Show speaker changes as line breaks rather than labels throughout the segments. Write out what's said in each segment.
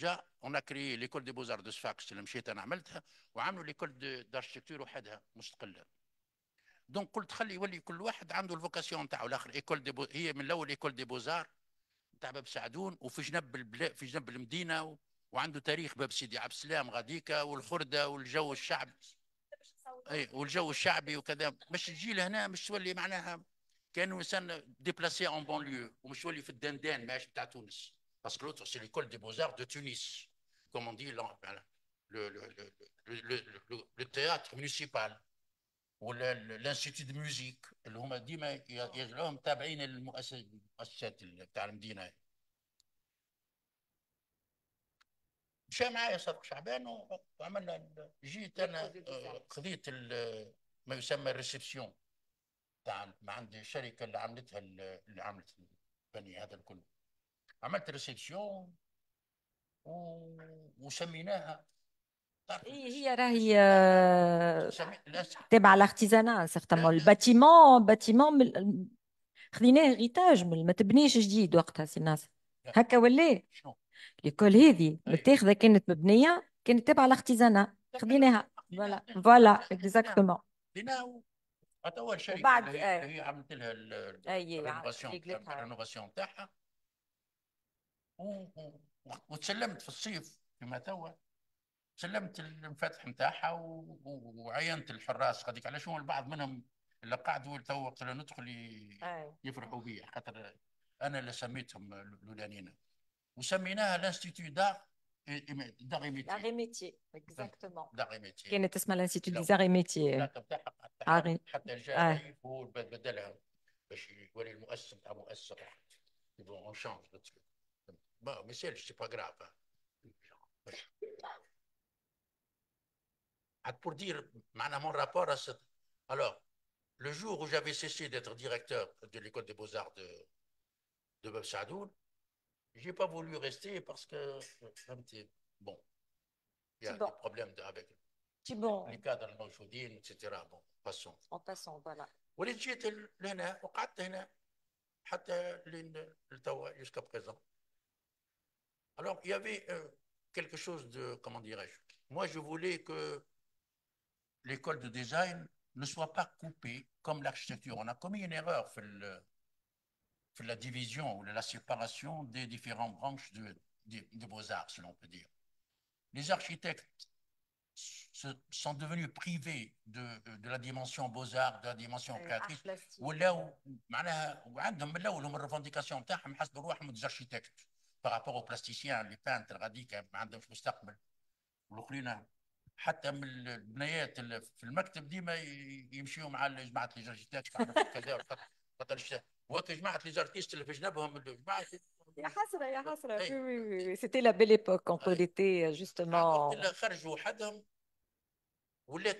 جا اون كري ليكول دي بوزار دو سفاكس اللي مشيت انا عملتها وعملوا ليكول داركتيكتور وحدها مستقله دونك قلت خلي يولي كل واحد عنده الفوكاسيون تاعو الاخر ايكول دي بو... هي من الاول ايكول دي بوزار تاع باب سعدون وفي جنب البلاد في جنب المدينه و... وعنده تاريخ باب سيدي عبد السلام غاديكا والخرده والجو الشعبي اي والجو الشعبي وكذا باش تجي لهنا مش تولي معناها كانه انسان ديبلاسي اون ليو ومش تولي في الدندان ماشي بتاع تونس parce que l'autre, c'est l'école des beaux-arts de Tunis, comme on dit le, le, le, le le, le théâtre municipal ou l'institut de musique, اللي هما ديما يغلاهم تابعين المؤسسات تاع المدينه مشى معايا صدق شعبان وعملنا جيت انا قضيت ما يسمى الريسبسيون تاع عندي الشركه اللي عملتها اللي عملت بني هذا الكل عملت ريسكسيون و... وسميناها هي هي
راهي
تابعه
لاختزانه سيغتامون الباتيمون باتيمون من... خذيناه هيريتاج ما تبنيش جديد وقتها سي ناصر هكا ولا ليكول هذه متاخذه كانت مبنيه كانت تابعه لاختزانه خذيناها فوالا فوالا اكزاكتومون
توا شيء بعد هي عملت لها الرينوفاسيون تاعها وتسلمت في الصيف كما توا سلمت المفاتح نتاعها وعينت الحراس هذيك على شو البعض منهم اللي قعدوا تو وقت اللي ندخل يفرحوا بي خاطر انا اللي سميتهم الاولانيين وسميناها لانستيتيو دار داغ ميتي اكزاكتومون داغ ميتي كانت اسمها لانستيتيو دي زاغ ميتي حتى جاء هو بدلها باش يولي المؤسس تاع مؤسسه اون شونج Bon, bah, Michel, c'est pas grave. Hein. Ah, pour dire maintenant, mon rapport à ce. Alors, le jour où j'avais cessé d'être directeur de l'école des beaux-arts de, de Bebsadoun, je n'ai pas voulu rester parce que. Bon. Il y a bon. des problèmes de, avec bon. les cas dans le Manchoudine, etc. Bon, passons.
En passant, voilà.
وليت جيت لهنا وقعدت هنا حتى لين لتوا jusqu'à présent. Alors, il y avait euh, quelque chose de, comment dirais-je, moi je voulais que l'école de design ne soit pas coupée comme l'architecture. On a commis une erreur fait la division ou la séparation des différentes branches de, beaux-arts, si l'on peut dire. Les architectes sont devenus privés de, la dimension beaux-arts, de la dimension euh, créatrice, ou là où, par rapport aux plasticiens, les peintres, radicaux,
C'était la belle époque,
on
euh, justement.
Euh،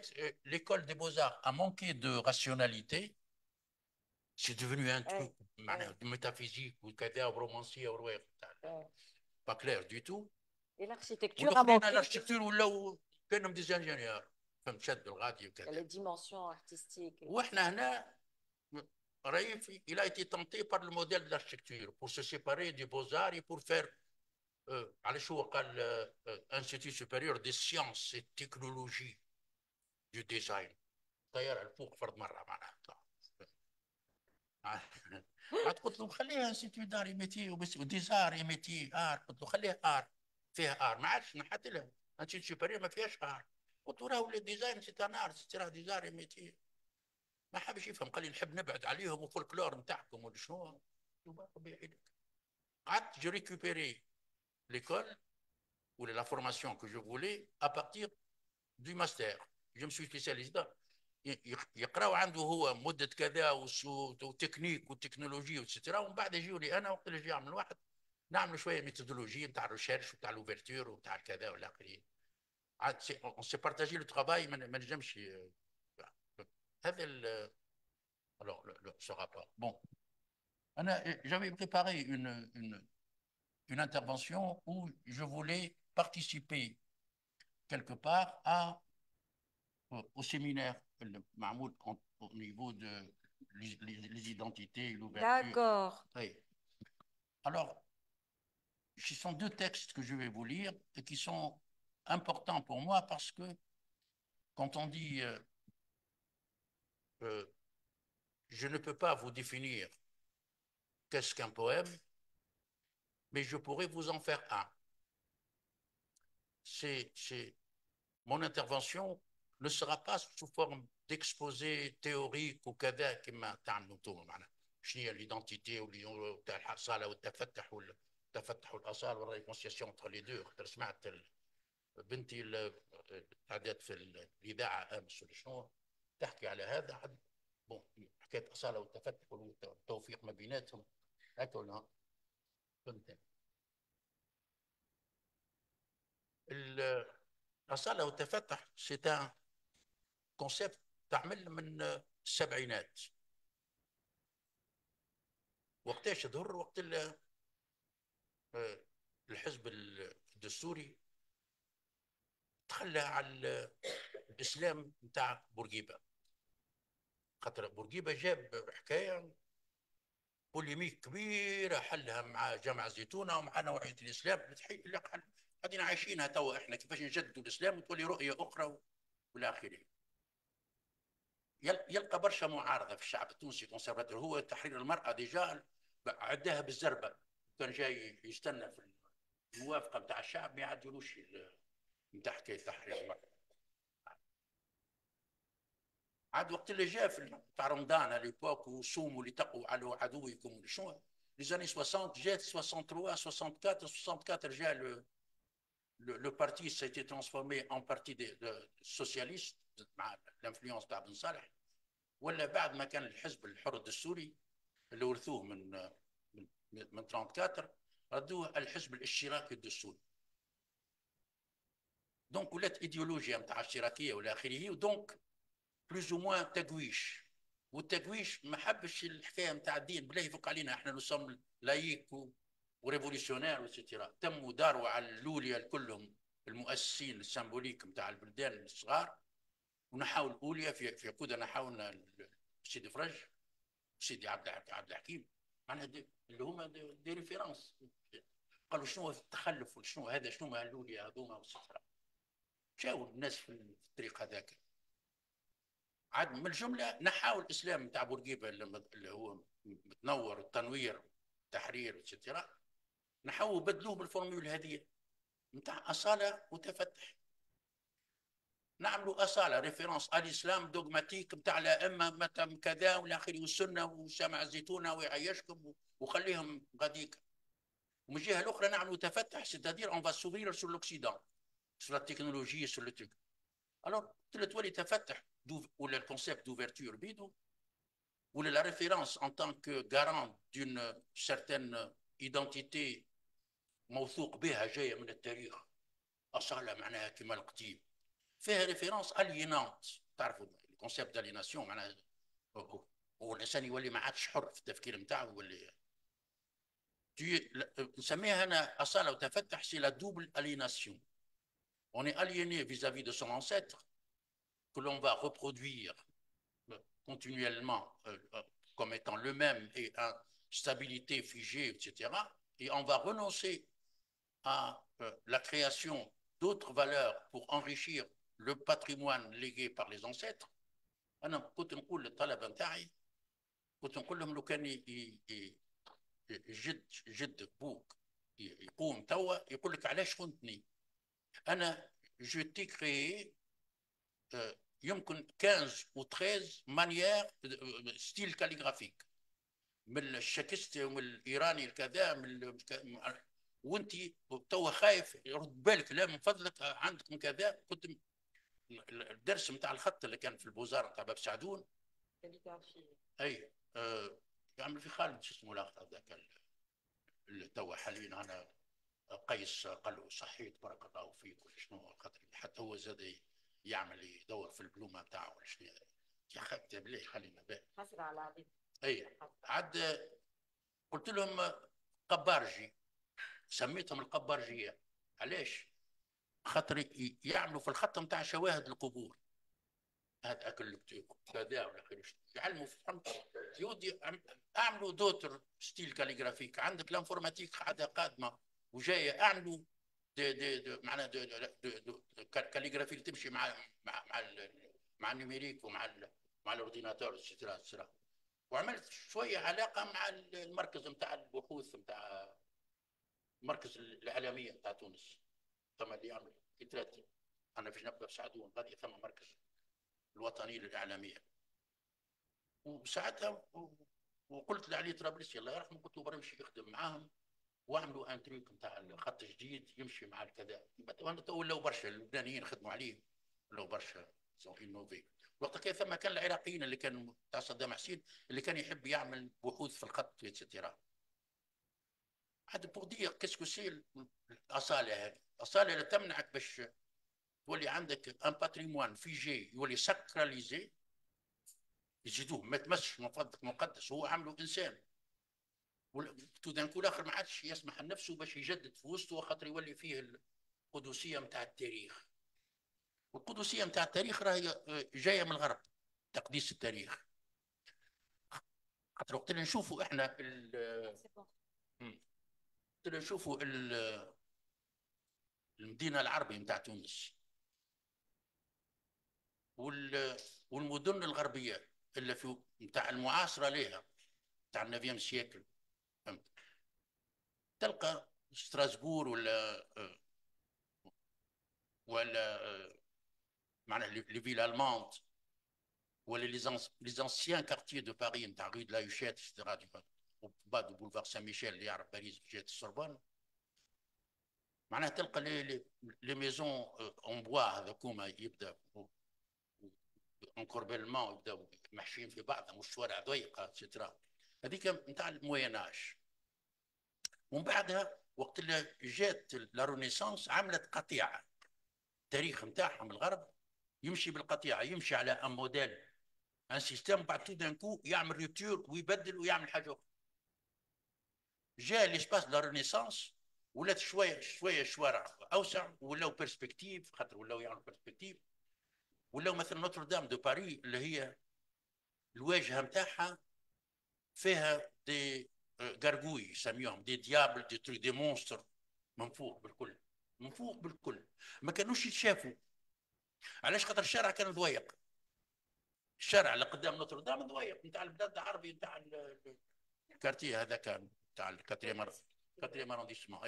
l'école des Beaux-Arts a manqué de rationalité. C'est devenu un truc de métaphysique ou romantique, romancier euh, pas clair du tout.
Et l'architecture a manqué. L'architecture
où كانهم دي des ingénieurs. Les dimensions
Les dimensions
Raif, il a été tenté par le modèle de l'architecture pour se séparer des beaux-arts et pour faire euh, l'Institut euh, euh, supérieur des sciences et technologies du design. d'ailleurs, elle faut faire de آه. عاد قلت له خليها سي دار ميتي وديزار ميتي ار قلت له خليها ار فيها ار ما عادش نحط لها انسيت سوبيريور ما فيهاش ار قلت له راه ديزاين سي ان ار سي راه ديزار ميتي ما حبش يفهم قال لي نحب نبعد عليهم وفولكلور نتاعكم ولا شنو قعدت جو ريكوبيري ليكول ولا لا فورماسيون كو جو فولي ا بارتير دو ماستر جو مسوي سبيسياليست Il y a un mode de cadre ou technique technologie, etc. On parle des jurés. On a un peu de méthodologie, on a une recherche, on a une ouverture, on a un cadre ou On s'est partagé le travail, mais j'aime ce rapport. Bon. J'avais préparé une intervention où je voulais participer quelque part à au séminaire Mahmoud au niveau de les, identités l'ouverture. D'accord. Alors, ce sont deux textes que je vais vous lire et qui sont importants pour moi parce que quand on dit euh, euh, je ne peux pas vous définir qu'est-ce qu'un poème, mais je pourrais vous en faire un. C'est mon intervention ما نسرقاش سو فورم ديكسبوزي تيوريك وكذا كما تاع انتم معناها شنو هي ليدونتيتي تاع الحصاله والتفتح والتفتح والاصال والريكونسياسيون تاع لي دو خاطر سمعت بنتي قعدت في الاذاعه امس ولا شنو تحكي على هذا بون حكايه اصاله والتفتح والتوفيق ما بيناتهم هكا ولا فهمت الاصاله والتفتح سي كونسيبت تعمل من السبعينات وقتاش ظهر وقت آه، الحزب الدستوري تخلى على الاسلام نتاع بورقيبه خاطر بورقيبه جاب حكايه بوليميك كبيره حلها مع جامع الزيتونه ومع نوعيه الاسلام اللي قاعدين عايشينها توا احنا كيفاش نجددوا الاسلام وتولي رؤيه اخرى والى اخره يلقى برشا معارضه في الشعب التونسي كونسيرفاتور هو تحرير المراه ديجا عداها بالزربه كان جاي يستنى في الموافقه نتاع الشعب ما يعدلوش نتاع حكايه تحرير المراه عاد وقت اللي جاء في تاع رمضان ليبوك وصوموا لتقوا على عدوكم شنو لي زاني 60 جات 63 64 64 جاء لو بارتي سيتي ترانسفورمي ان بارتي دي, دي سوسياليست مع الانفلونس تاع بن صالح ولا بعد ما كان الحزب الحر الدستوري اللي ورثوه من من من 34 ردوه الحزب الاشتراكي الدستوري دونك ولات ايديولوجيا نتاع الاشتراكيه والى اخره ودونك بلوز او موان تقويش والتقويش ما حبش الحكايه نتاع الدين بالله يفك علينا احنا نصم لايك وريفوليسيونير وستيرا تموا داروا على اللوليا كلهم المؤسسين السامبوليك نتاع البلدان الصغار ونحاول الاولياء في في عقود نحاونا سيدي فرج السيد عبد عبد الحكيم معناها اللي هما دي ريفيرونس قالوا شنو التخلف وشنو هذا شنو الاولياء هذوما والسترة شاور الناس في الطريق هذاك عاد من الجمله نحاول الاسلام تاع بورقيبه اللي هو متنور التنوير التحرير اتسترا نحاول بدلوه بالفورمول هذه نتاع اصاله وتفتح نعملوا اصاله ريفيرونس على الاسلام دوغماتيك بتاع الائمه متى كذا والى اخره والسنه وسامع الزيتونه ويعيشكم وخليهم غاديك ومن جهه اخرى نعملوا تفتح سيتادير اون فا سوفرير سور لوكسيدون سور التكنولوجي تكنولوجي سور لو تروك الوغ تولي تفتح ولا الكونسيبت دوفرتور بيدو ولا لا ريفيرونس ان تانك غارون دون سارتان ايدونتيتي موثوق بها جايه من التاريخ اصاله معناها كما القديم fait référence aliénante le le d'aliénation, euh, c'est la double aliénation. on est aliéné vis-à-vis de son ancêtre que l'on va reproduire euh, continuellement euh, comme étant le même et à stabilité figée, etc. Et on va renoncer à la création d'autres valeurs pour enrichir لو باتريموان ليغي بار لي زونسيتر انا كنت نقول للطلبه نتاعي كنت نقول لهم لو كان جد جد بوك يقوم توا يقول لك علاش فهمتني انا جو تي كريي يمكن 15 و 13 مانيير ستيل كاليغرافيك من الشاكستي ومن الايراني الكذا من وانت توا خايف رد بالك لا من فضلك عندك من كذا كنت الدرس نتاع الخط اللي كان في البوزار نتاع باب سعدون اي آه يعمل في خالد شو اسمه الاخر هذاك اللي توا حاليا انا قيس قال له صحيت بارك الله فيك ولا شنو خاطر حتى هو زاد يعمل يدور في البلومه نتاعه ولا شنو يا خالد بالله خلينا بال
حسب على عبيد
اي عاد قلت لهم قبارجي سميتهم القبارجيه علاش؟ خاطر يعملوا في الخط نتاع شواهد القبور هذا اكل كذا ولا يعلموا في يودي اعملوا دوتر ستيل كاليغرافيك عندك لانفورماتيك قاعده قادمه وجايه اعملوا دي دي دي معنا دي دي دي كاليغرافي اللي تمشي مع مع مع مع النيميريك ومع مع الاورديناتور وعملت شويه علاقه مع المركز نتاع البحوث نتاع المركز الاعلاميه نتاع تونس تم لأمر كتراتي أنا باش نقدر سعدون غادي ثم مركز الوطني للإعلامية وساعتها وقلت لعلي طرابلسي الله يرحمه قلت له برمشي يخدم معاهم واعملوا ان تريك نتاع الخط الجديد يمشي مع الكذا وانا ولاو برشا اللبنانيين خدموا عليه ولاو برشا سون انوفي وقت كان ثم كان العراقيين اللي كانوا تاع صدام حسين اللي كان يحب يعمل بحوث في الخط اتسيتيرا هذا بوغ دير كيسكو سي الاصاله هذه الاصاله اللي تمنعك باش تولي عندك ان باتريموان فيجي يولي ساكراليزي يزيدوه ما تمسش من فضلك مقدس هو عمله انسان تو تودنكو الاخر ما عادش يسمح لنفسه باش يجدد في وسطه خاطر يولي فيه القدسيه نتاع التاريخ والقدسيه نتاع التاريخ راهي آه، جايه من الغرب تقديس التاريخ خاطر وقت اللي نشوفوا احنا ال آه، وقت اللي نشوفوا آه، المدينه العربي نتاع تونس والمدن الغربيه اللي في نتاع المعاصره لها نتاع النبيام سيكل فهمت تلقى ستراسبور ولا ولا معناها لي فيل الماند ولا لي زانسيان كارتيي دو باريس نتاع رue لايشات la دو etc. وبعد بولفار سان ميشيل اللي يعرف باريس جهه السربون معناها تلقى لي لي ميزون اون بوا هذوكوما يبدا انكوربيلمون يبداو محشين في بعضهم والشوارع ضيقه اتسترا هذيك نتاع المويناج ومن بعدها وقت اللي جات لا رونيسونس عملت قطيعه التاريخ نتاعهم الغرب يمشي بالقطيعه يمشي على ان موديل ان سيستم بعد تو دان كو يعمل ريبتور ويبدل ويعمل حاجه اخرى جاء ليسباس لا رونيسونس ولات شويه شويه شوارع اوسع ولاو بيرسبكتيف خاطر ولاو يعملوا بيرسبكتيف ولاو مثلا نوتردام دو باري اللي هي الواجهه نتاعها فيها دي غارغوي euh, يسميوهم دي ديابل دي تري دي مونستر من فوق بالكل من فوق بالكل ما كانوش يتشافوا علاش خاطر الشارع كان ضويق الشارع اللي قدام نوتردام ضويق نتاع البلاد العربي نتاع الكارتيه هذا كان نتاع الكاتريام catrine maron dismoi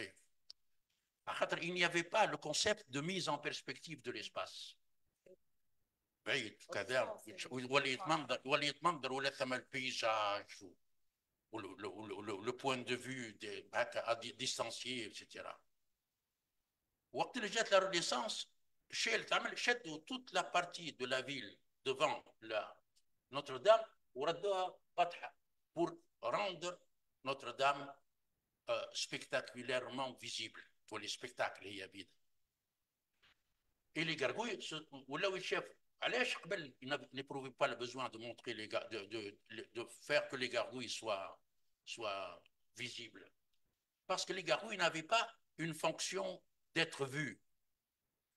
après quand il n'y avait pas le concept de mise en perspective de l'espace ben tu tu quand il y a il y est ou le point de vue des à et etc. quand il est allé la renaissance chez il a fait toute la partie de la ville devant notre dame et redoua patte pour rendre notre dame euh, spectaculairement visible. pour les spectacles, il y Et les gargouilles, ou là où chef, pas le besoin de montrer les de, de, faire que les gargouilles soient, soient visibles. Parce que les gargouilles n'avaient pas une fonction d'être vues.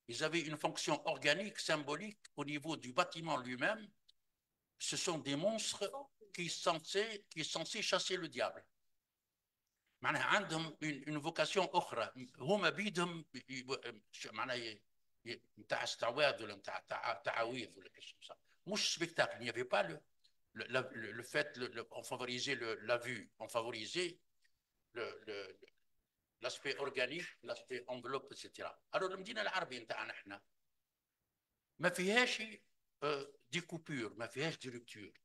Ils avaient une fonction organique, symbolique au niveau du bâtiment lui-même. Ce sont des monstres qui sont qui sont censés chasser le diable. معناها عندهم اون فوكاسيون اخرى هما بيدهم معناها نتاع استعواذ ولا نتاع تعاويذ ولا كاش مش سبيكتاكل نيافي با لو لو فات لو فافوريزي la vue on فافوريزي لاسبي organique لاسبي انفلوب etc alors المدينه العربيه نتاعنا احنا ما فيهاش دي كوبور ما فيهاش دي رupture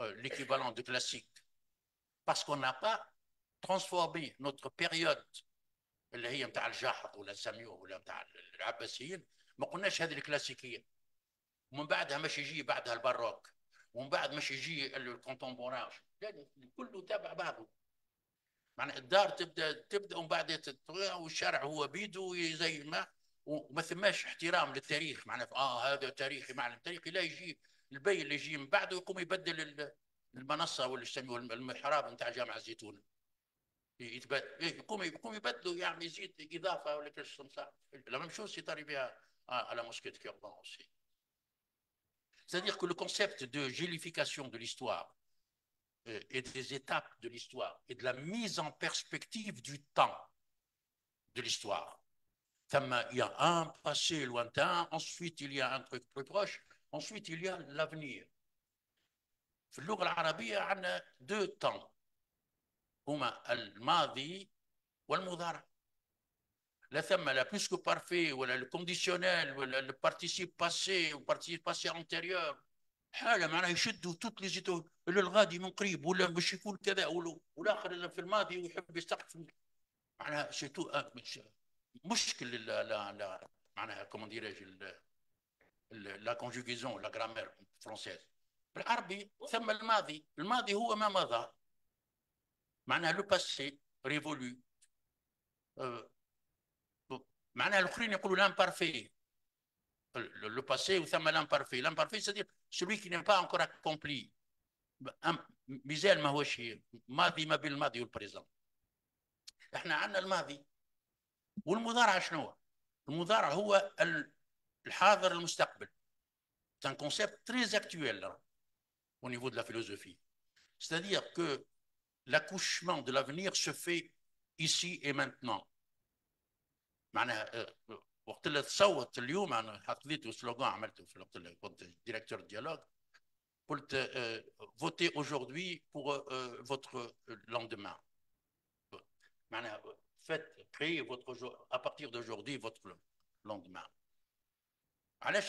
euh, l'équivalent du classique, parce qu'on n'a pas transformé notre période ou la نتاع ou ولا السميوه ولا نتاع العباسيين ما قلناش هذه الكلاسيكيه ومن بعدها مش يجي بعدها الباروك ومن بعد مش يجي الكونتمبوران يعني كله تابع بعضه معنى الدار تبدا تبدا ومن بعد والشارع هو بيدو زي ما وما ثماش احترام للتاريخ معنى اه هذا تاريخي معنى التاريخي لا يجي La même chose من بعده à la mosquée de C'est-à-dire que le concept de gélification de l'histoire euh, et des étapes de l'histoire et de la mise en perspective du temps de l'histoire. Il y a un passé lointain, ensuite il y a un truc plus proche, Ensuite, il y a l'avenir. في اللغة العربية عندنا دو تان هما الماضي والمضارع لا ثم لا بلوسكو بارفي ولا الكونديسيونيل ولا البارتيسيب باسي والبارتيسيب باسي انتيريور حاله معناها يشدوا توت لي اللي الغادي من قريب ولا باش يكون كذا والاخر اللي في الماضي ويحب يستقف معناها سيتو آه، مشكل لا لا معناها كومون ديراج la conjugaison, la grammaire française. L'arabe, c'est le madi Le madi c'est le maadi. Maintenant, le passé révolu. Euh, maintenant, le chrénien, c'est l'imparfait. Euh, le, passé passé, c'est l'imparfait. L'imparfait, c'est-à-dire celui qui n'est pas encore accompli. Ben, Misère, ma hoche, maadi, ma bil madi ou le présent. Nous avons le maadi. Et le maadi, c'est quoi Le maadi, c'est c'est un concept très actuel hein, au niveau de la philosophie c'est-à-dire que l'accouchement de l'avenir se fait ici et maintenant معناها وقت اللي تصوت اليوم انا aujourd'hui pour euh, votre euh, lendemain faites créer votre à partir d'aujourd'hui votre lendemain c'est-à-dire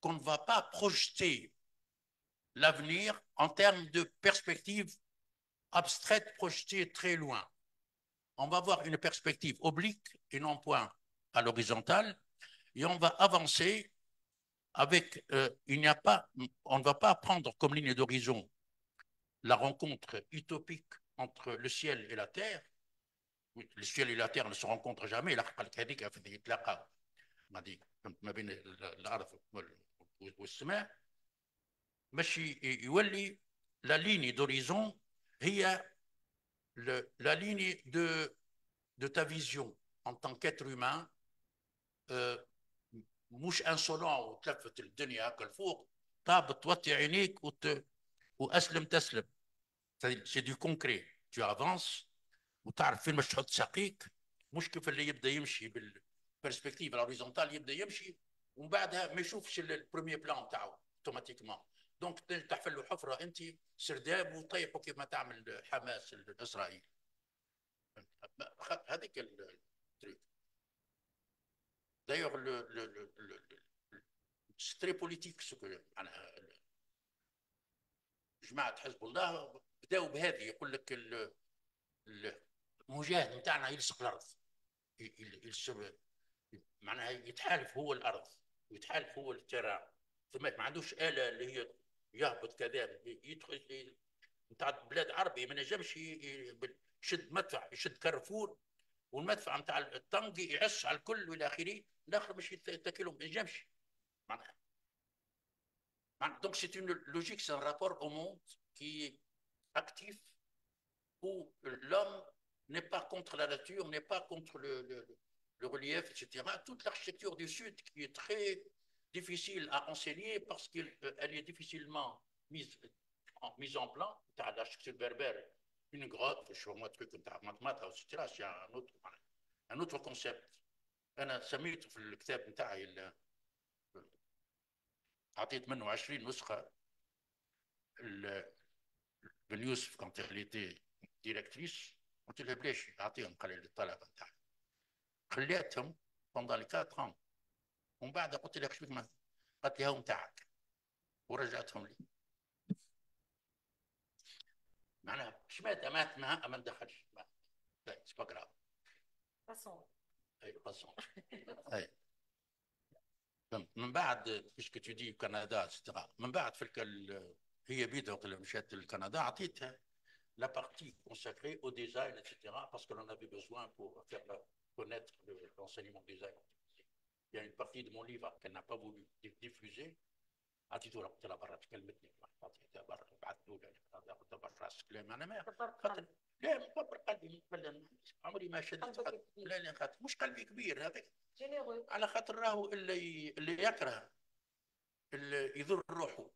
qu'on ne va pas projeter l'avenir en termes de perspective abstraite projetée très loin. On va avoir une perspective oblique et non point à l'horizontale, et on va avancer avec. Euh, il n'y a pas, on ne va pas prendre comme ligne d'horizon la rencontre utopique entre le ciel et la terre, le ciel et la terre ne se rencontrent jamais, la ligne d'horizon est le, la ligne de, de ta vision en tant qu'être humain مش euh, insolent وتلفت الدنيا كالفوق طابت ou عينيك واسلم تسلم سي دو كونكري تو افونس وتعرف فين باش تحط ساقيك مش كيف اللي يبدا يمشي بالبرسبكتيف الهوريزونتال يبدا يمشي ومن بعدها ما يشوفش البروميير بلان تاعو اوتوماتيكمون دونك تحفل له حفره انت سرداب وطيحه كما تعمل حماس الاسرائيلي هذيك التريك دايوغ سي تري بوليتيك معناها جماعه حزب الله بداوا بهذه يقول لك المجاهد نتاعنا يلصق الارض يلصق معناها يتحالف هو الارض ويتحالف هو التران فما ما عندوش اله اللي هي يهبط كذا يدخل نتاع بلاد عربي ما نجمش يشد مدفع يشد كارفور والمدفع نتاع الطنقي يعس على الكل والى اخره الاخر مش يتاكلهم ما نجمش معناها Donc c'est une logique, c'est un rapport au monde qui est actif, où l'homme n'est pas contre la nature, n'est pas contre le, relief, etc. Toute l'architecture du Sud qui est très difficile à enseigner parce qu'elle euh, est difficilement mise en, mise en plan. Tu l'architecture berbère, une grotte, je sais pas, un truc, etc. C'est un autre, un autre concept. اعطيت منه 20 نسخه بن يوسف كانت ليتي ديريكتريس قلت لها بلاش اعطيهم قال للطلبه نتاعي خليتهم بوندون 4 ans ومن بعد قلت لها شبيك ما قالت لي هاهم تاعك ورجعتهم لي معناها شمات مات ما ما ندخلش سي با غراف فاسون اي فاسون اي من بعد بيش كتودي كندا استغا من بعد في الكل هي بيدو قلت مشات لكندا عطيتها لا بارتي كونسكري او ديزاين اتسيتيرا باسكو لون افي بيزوان بور فير لا كونيت لونسينمون ديزاين يا ان بارتي دو مون ليفر كان با فو ديفوزي عطيتو لا برا تكلمتني عطيتها برا بعثتو لها تاخذ برا سكلام انا ما لا إيه، مكبر قلبي ما عمري ما شدت لا لا خاطر مش قلبي كبير هذاك على خاطر راهو اللي اللي يكره اللي يضر روحه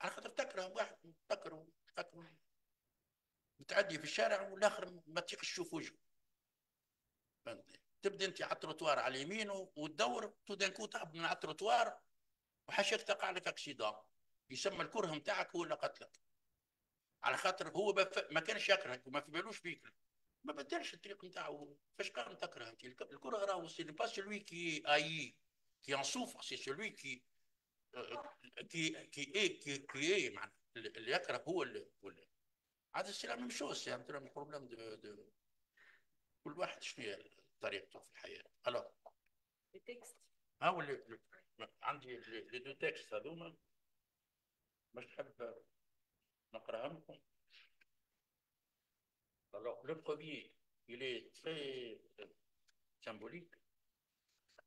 على خاطر تكره واحد تكره تكره متعدي في الشارع والاخر ما تيقش تشوف وجهه فهمتني تبدا انت على التروتوار على اليمين وتدور تودانكو تهبط من على التروتوار وحاشاك تقع لك اكسيدون يسمى الكره نتاعك هو اللي قتلك على خاطر هو بف... ما كانش يكرهك وما في بالوش فيك ما بدلش الطريق نتاعو فاش قام تكره انت الكره راهو سي با سيلوي كي اي كي ان سوفر سي سيلوي كي كي كي اي كي كي اي معناها اللي يكره هو اللي عاد سي لا ميم شوز سي ان بروبليم دو دو كل واحد شنو طريقته في الحياه الو التكست ها هو عندي لي دو تكست هذوما مش تحب Alors, le premier, il est très euh, symbolique,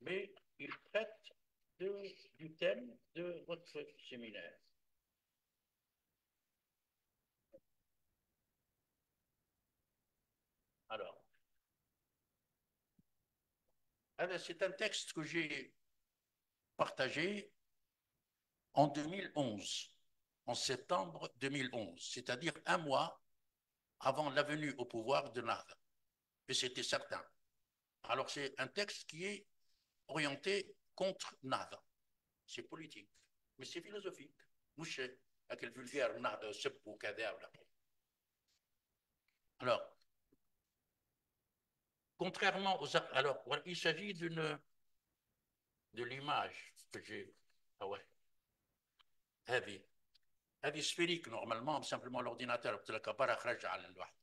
mais il traite du thème de votre séminaire. Alors, alors ah ben, c'est un texte que j'ai partagé en 2011 en septembre 2011, c'est-à-dire un mois avant la venue au pouvoir de Nada, Et c'était certain. Alors c'est un texte qui est orienté contre Nada. C'est politique, mais c'est philosophique. Mouché, à quel vulgaire Nard, ce euh, Alors, contrairement aux... Alors, il s'agit d'une... de l'image que j'ai... Ah ouais. Heavy. هذه سفيريك نورمالمون سامبلومون لورديناتور قلت لك برا خرج على الواحد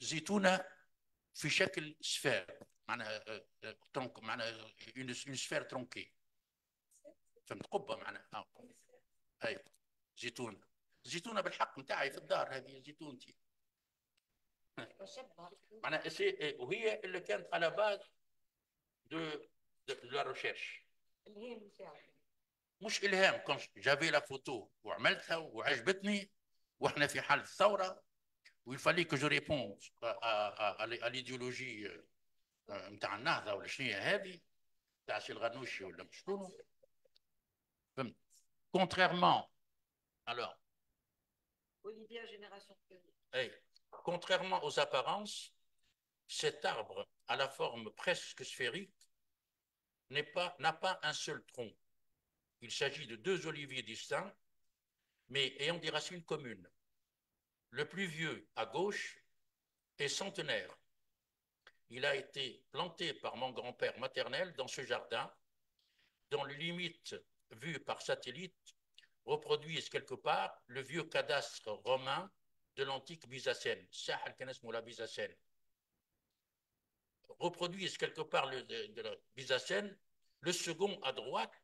زيتونه في شكل سفير معناها ترونك آه، آه، معناها اون سفير ترونكي فهمت قبه معناها هاي آه. زيتونه زيتونه بالحق نتاعي في الدار هذه زيتونتي معناها وهي اللي كانت على باز دو دو لا ريشيرش هي نتاعي مش الهام كنت جابي لا فوتو وعملتها وعجبتني واحنا في حاله ثوره ويفالي كو جو ريبونس ريبون ليديولوجي نتاع النهضه ولا شنو هي هذه تاع سي الغنوشي ولا شكونو شنو فهمت كونتريرمون الوغ
Olivier, génération
hey. Contrairement aux apparences, cet arbre à la forme presque sphérique n'est pas, n'a pas un seul tronc. Il s'agit de deux oliviers distincts, mais ayant des racines communes. Le plus vieux, à gauche, est centenaire. Il a été planté par mon grand-père maternel dans ce jardin, dont les limites vues par satellite reproduisent quelque part le vieux cadastre romain de l'antique Byzacène, Reproduisent quelque part le, de, Byzacène. Le second à droite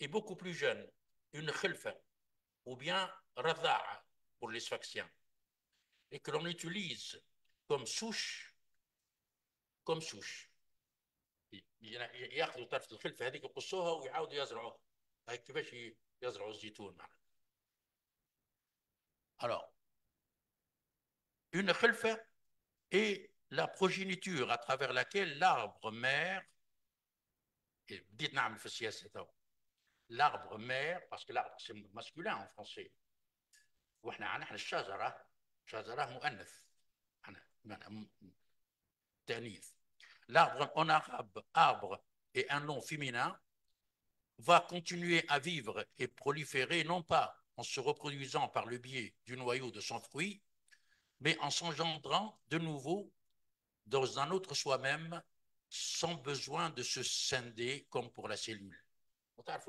et beaucoup plus jeune, une khilfa, ou bien raza'a pour les Sfaxiens, et que l'on utilise comme souche, comme souche. alors une khilfa est la progéniture à travers laquelle l'arbre mère بديت si à cet arbre, l'arbre mère, parce que l'arbre c'est masculin en français. l'arbre en arabe arbre et un nom féminin va continuer à vivre et proliférer non pas en se reproduisant par le biais du noyau de son fruit mais en s'engendrant de nouveau dans un autre soi-même sans besoin de se scinder comme pour la cellule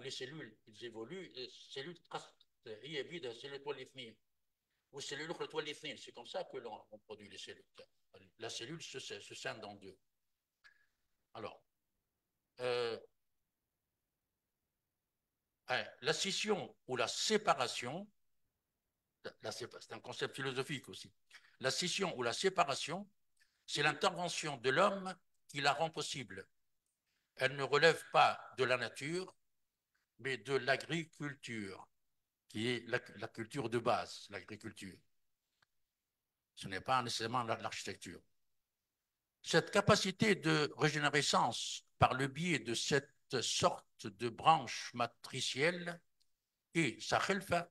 les cellules سيلول les cellules, تقص les cellules. السيلول تولي اثنين والسيلول الاخرى تولي اثنين سي كوم سا كو لون برودوي لي سيلول لا سيلول la scission ou la séparation, c'est un concept philosophique aussi, la scission ou la séparation, c'est l'intervention de l'homme qui la rend possible. Elle ne relève pas de la nature, mais de l'agriculture, qui est la, culture de base, l'agriculture. Ce n'est pas nécessairement l'architecture. Cette capacité de régénérescence par le biais de cette sorte de branche matricielle et sa khelfa,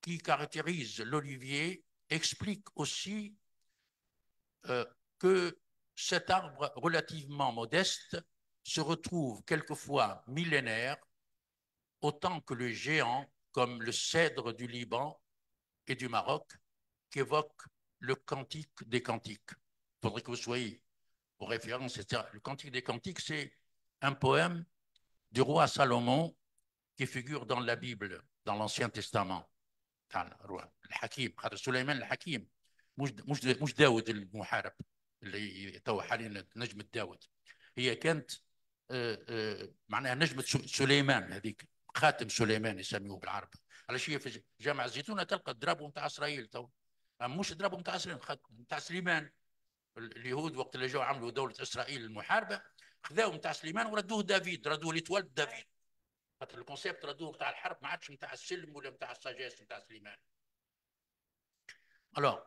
qui caractérise l'olivier, explique aussi euh, que cet arbre relativement modeste se retrouve quelquefois millénaire autant que le géant comme le cèdre du Liban et du Maroc qu'évoque le cantique des cantiques. Il faudrait que vous soyez aux références, Le cantique des cantiques, c'est un poème du roi Salomon qui figure dans la Bible, dans l'Ancien Testament. le هذا سليمان le le al le داود كانت معناها Suleiman, خاتم سليمان يسميوه بالعربي على شيء في جامع الزيتونه تلقى الدرابو نتاع اسرائيل تو مش درابو نتاع اسرائيل نتاع سليمان اليهود وقت اللي جاوا عملوا دوله اسرائيل المحاربه خذاو نتاع سليمان وردوه دافيد ردوه تولد دافيد خاطر الكونسيبت ردوه نتاع الحرب ما عادش نتاع السلم ولا نتاع السجاس نتاع سليمان الو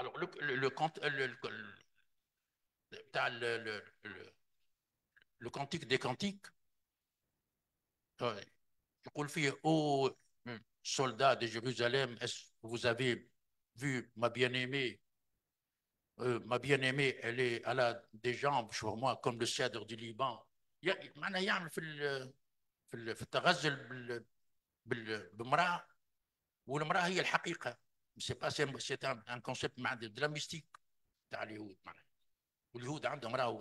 الو لو كونت تاع le cantique des cantiques, Je confie aux oh, hum, soldats de Jérusalem, est-ce que vous avez vu ma bien-aimée euh, Ma bien-aimée, elle, est, à a des jambes sur moi comme le cèdre du Liban. c'est pas le un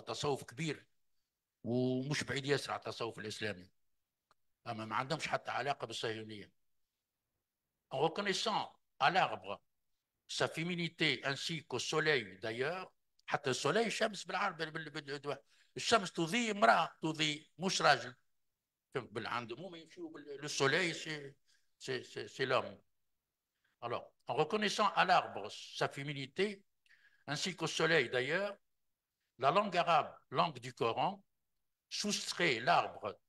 de ومش بعيد ياسر على التصوف الاسلامي اما ما عندهمش حتى علاقه بالصهيونيه reconnaissant à l'arbre sa féminité ainsi qu'au soleil d'ailleurs حتى السولي شمس بالعربي الشمس تضيء امراه تضيء مش راجل عند العموم يمشيو للسولي سي لوم alors en reconnaissant à l'arbre sa féminité ainsi qu'au soleil d'ailleurs la langue arabe langue du Coran soustrait l'arbre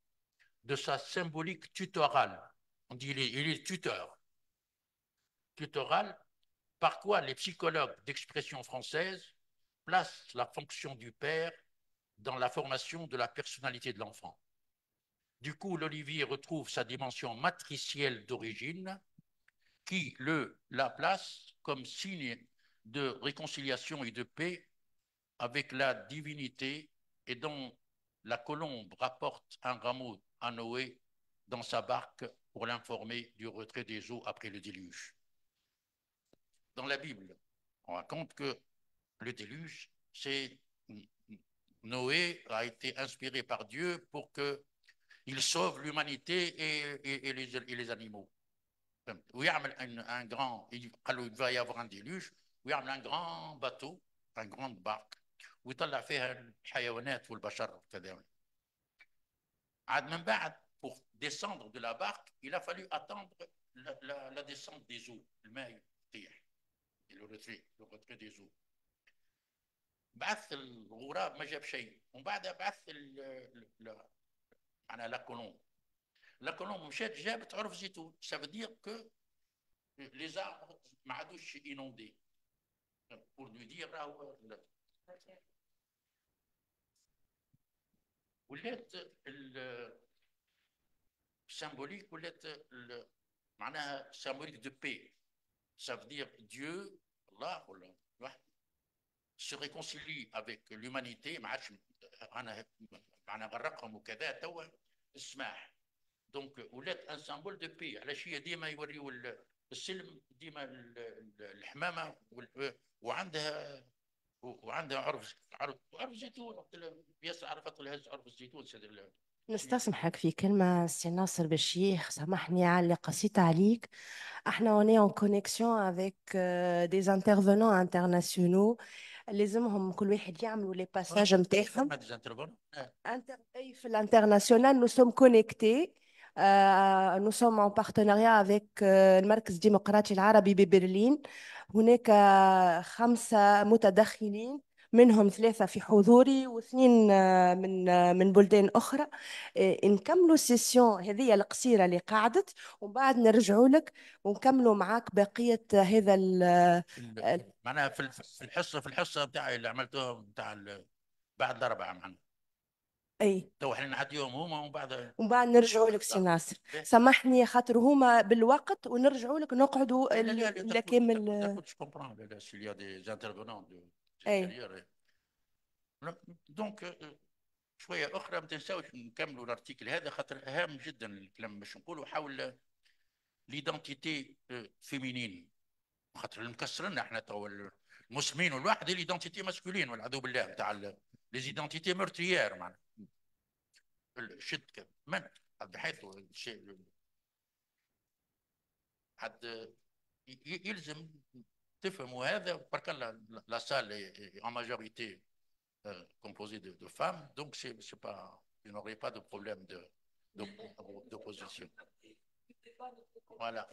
de sa symbolique tutorale, on dit il est, tuteur, tutorale, par quoi les psychologues d'expression française placent la fonction du père dans la formation de la personnalité de l'enfant. Du coup, l'olivier retrouve sa dimension matricielle d'origine qui le la place comme signe de réconciliation et de paix avec la divinité et dont la colombe rapporte un rameau à Noé dans sa barque pour l'informer du retrait des eaux après le déluge. Dans la Bible, on raconte que le déluge, c'est Noé a été inspiré par Dieu pour que il sauve l'humanité et, les, animaux. un, grand, il va y avoir un déluge, oui, un grand bateau, un grande barque ويطلع فيها الحيوانات والبشر وكذا عاد من بعد pour descendre de la barque il a fallu attendre la, la, la descente des eaux الماء يطيح le retrait le retrait des eaux بعث الغراب ما جاب شيء ومن بعدها بعث معناها لا كولومب لا كولومب مشات جابت عرف زيتون سا فدير كو لي زاربر ما عادوش ينوندي بور دو دير راهو ولات السيمبوليك ولات معناها سيمبوليك دو بي سافدير ديو الله ولا واحد سي ريكونسيلي افيك لومانيتي ما عادش انا معناها غرقهم وكذا توا السماح دونك ولات ان سامبول دو بي علاش هي ديما يوريو السلم ديما الحمامه وعندها وعندها عرف عرف عرف زيتون ياسر عرفت اللي هز عرف الزيتون سيد الله
نستسمحك في كلمة سي ناصر بشيخ سامحني على اللي قصيت عليك احنا وني اون كونيكسيون افيك دي انترفونون انترناسيونو لازمهم كل واحد يعملوا لي باساج نتاعهم اي في الانترناسيونال نو سوم كونيكتي نو سوم ان بارتنريا افيك المركز الديمقراطي العربي ببرلين هناك خمسة متدخلين منهم ثلاثة في حضوري واثنين آه، من آه، من بلدان أخرى آه، نكملوا السيسيون هذه القصيرة اللي قعدت ومن بعد نرجعوا لك ونكملوا معاك بقية هذا ال
معناها في الحصة في الحصة بتاعي اللي عملتوها بتاع بعد الأربعة معناها اي تو احنا نعديهم هما ومن بعد ومن بعد
نرجعوا لك سي آه. ناصر إيه. سامحني خاطر هما بالوقت ونرجعوا لك نقعدوا إيه، لا
كامل اي دونك euh, شويه اخرى ما تنساوش نكملوا الارتيكل هذا خاطر هام جدا الكلام باش نقولوا حول ليدونتيتي فيمينين euh, خاطر لنا احنا تو المسلمين والواحد ليدونتيتي ماسكولين والعذو بالله تاع ليزيدونتيتي مورتيير معناها الشد كان en majorité composée de, femmes donc pas pas de problème de d'opposition.
Voilà.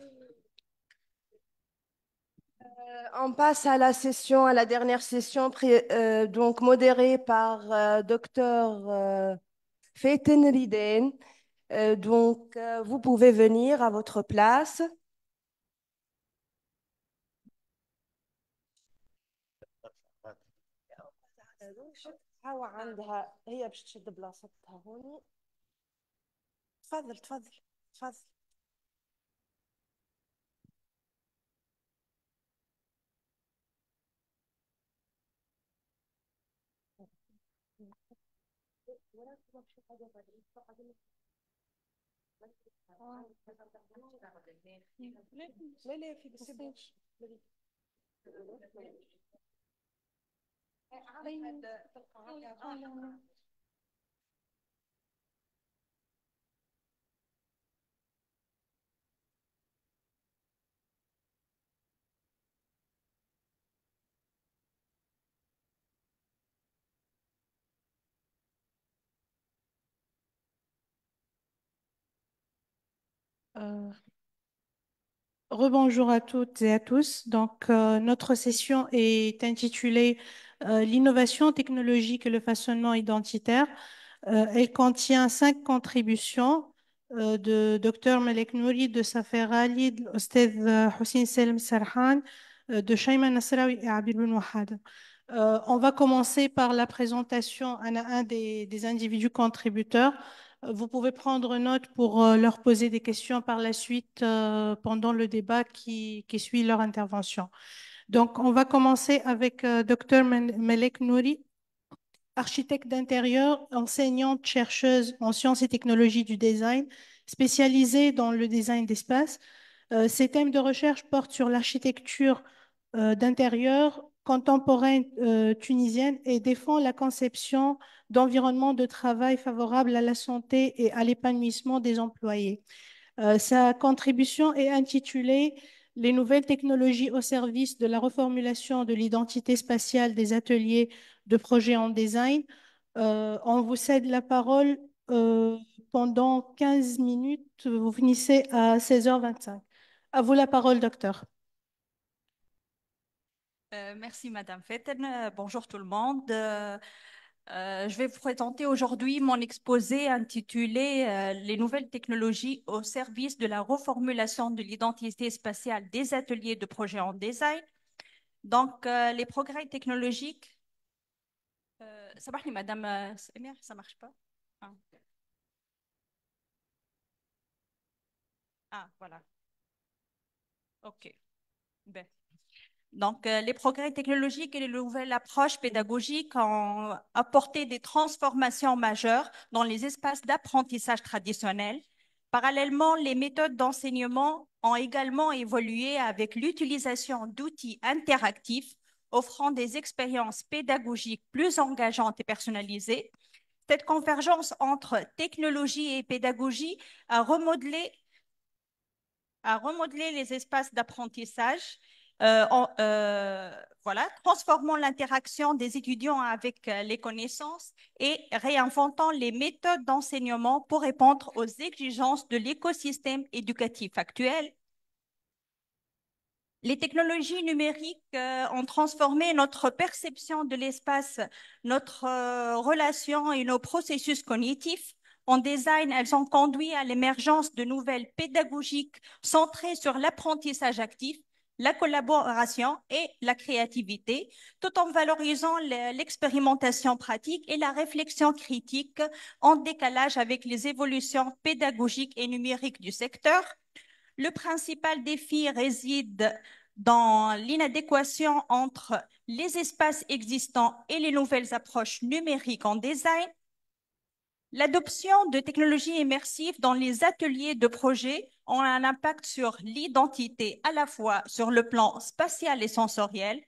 Euh, on passe à la session, à la dernière session, euh, modérée par euh, docteur Fetenriden. Euh, donc, euh, vous pouvez venir à votre place.
لا
آه.
لا في بسيبوش علي
Euh, rebonjour à toutes et à tous. Donc, euh, notre session est intitulée euh, L'innovation technologique et le façonnement identitaire. elle contient cinq contributions de Dr Malek Nouri, de Safer Ali, de Hossein Hussein Selim Sarhan, de Shaiman Nasraoui et Abid on va commencer par la présentation à un des individus contributeurs. Vous pouvez prendre note pour euh, leur poser des questions par la suite euh, pendant le débat qui, suit leur intervention. Donc, on va commencer avec euh, Dr Melek Nouri, architecte d'intérieur, enseignante, chercheuse en sciences et technologies du design, spécialisée dans le design d'espace. ses thèmes de recherche portent sur l'architecture d'intérieur, contemporaine euh, tunisienne et défend la conception d'environnement de travail favorable à la santé et à l'épanouissement des employés. Euh, sa contribution est intitulée Les nouvelles technologies au service de la reformulation de l'identité spatiale des ateliers de projets en design. Euh, on vous cède la parole pendant 15 minutes. Vous finissez à 16h25. À vous la parole, docteur.
Euh, merci, Madame Fetten. Euh, bonjour tout le monde. Euh, je vais vous présenter aujourd'hui mon exposé intitulé Les nouvelles technologies au service de la reformulation de l'identité spatiale des ateliers de projet en design. Donc, les progrès technologiques. ça marche, Madame Ça marche pas ah. ah voilà. OK. Ben. Donc, euh, les progrès technologiques et les nouvelles approches pédagogiques ont apporté des transformations majeures dans les espaces d'apprentissage traditionnels. Parallèlement, les méthodes d'enseignement ont également évolué avec l'utilisation d'outils interactifs offrant des expériences pédagogiques plus engageantes et personnalisées. Cette convergence entre technologie et pédagogie a remodelé, a remodelé les espaces d'apprentissage euh, en, euh, transformant l'interaction des étudiants avec euh, les connaissances et réinventant les méthodes d'enseignement pour répondre aux exigences de l'écosystème éducatif actuel. Les technologies numériques ont transformé notre perception de l'espace, notre relation et nos processus cognitifs. En design, elles ont conduit à l'émergence de nouvelles pédagogiques centrées sur l'apprentissage actif la collaboration et la créativité, tout en valorisant l'expérimentation pratique et la réflexion critique en décalage avec les évolutions pédagogiques et numériques du secteur. Le principal défi réside dans l'inadéquation entre les espaces existants et les nouvelles approches numériques en design, L'adoption de technologies immersives dans les ateliers de projet ont un impact sur l'identité à la fois sur le plan spatial et sensoriel.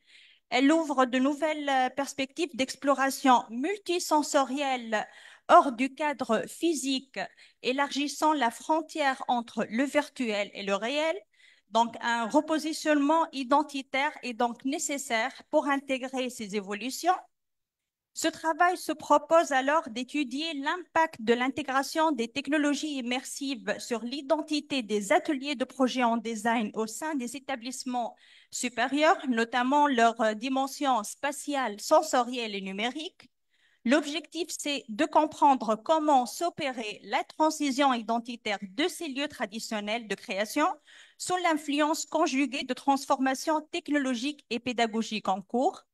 Elle ouvre de nouvelles euh, perspectives d'exploration multisensorielle hors du cadre physique, élargissant la frontière entre le virtuel et le réel. Donc, un repositionnement identitaire est donc nécessaire pour intégrer ces évolutions ce travail se propose alors d'étudier l'impact de l'intégration des technologies immersives sur l'identité des ateliers de projets en design au sein des établissements supérieurs, notamment leur dimension spatiale, sensorielle et numérique. L'objectif, c'est de comprendre comment s'opérer la transition identitaire de ces lieux traditionnels de création sous l'influence conjuguée de transformations technologiques et pédagogiques en cours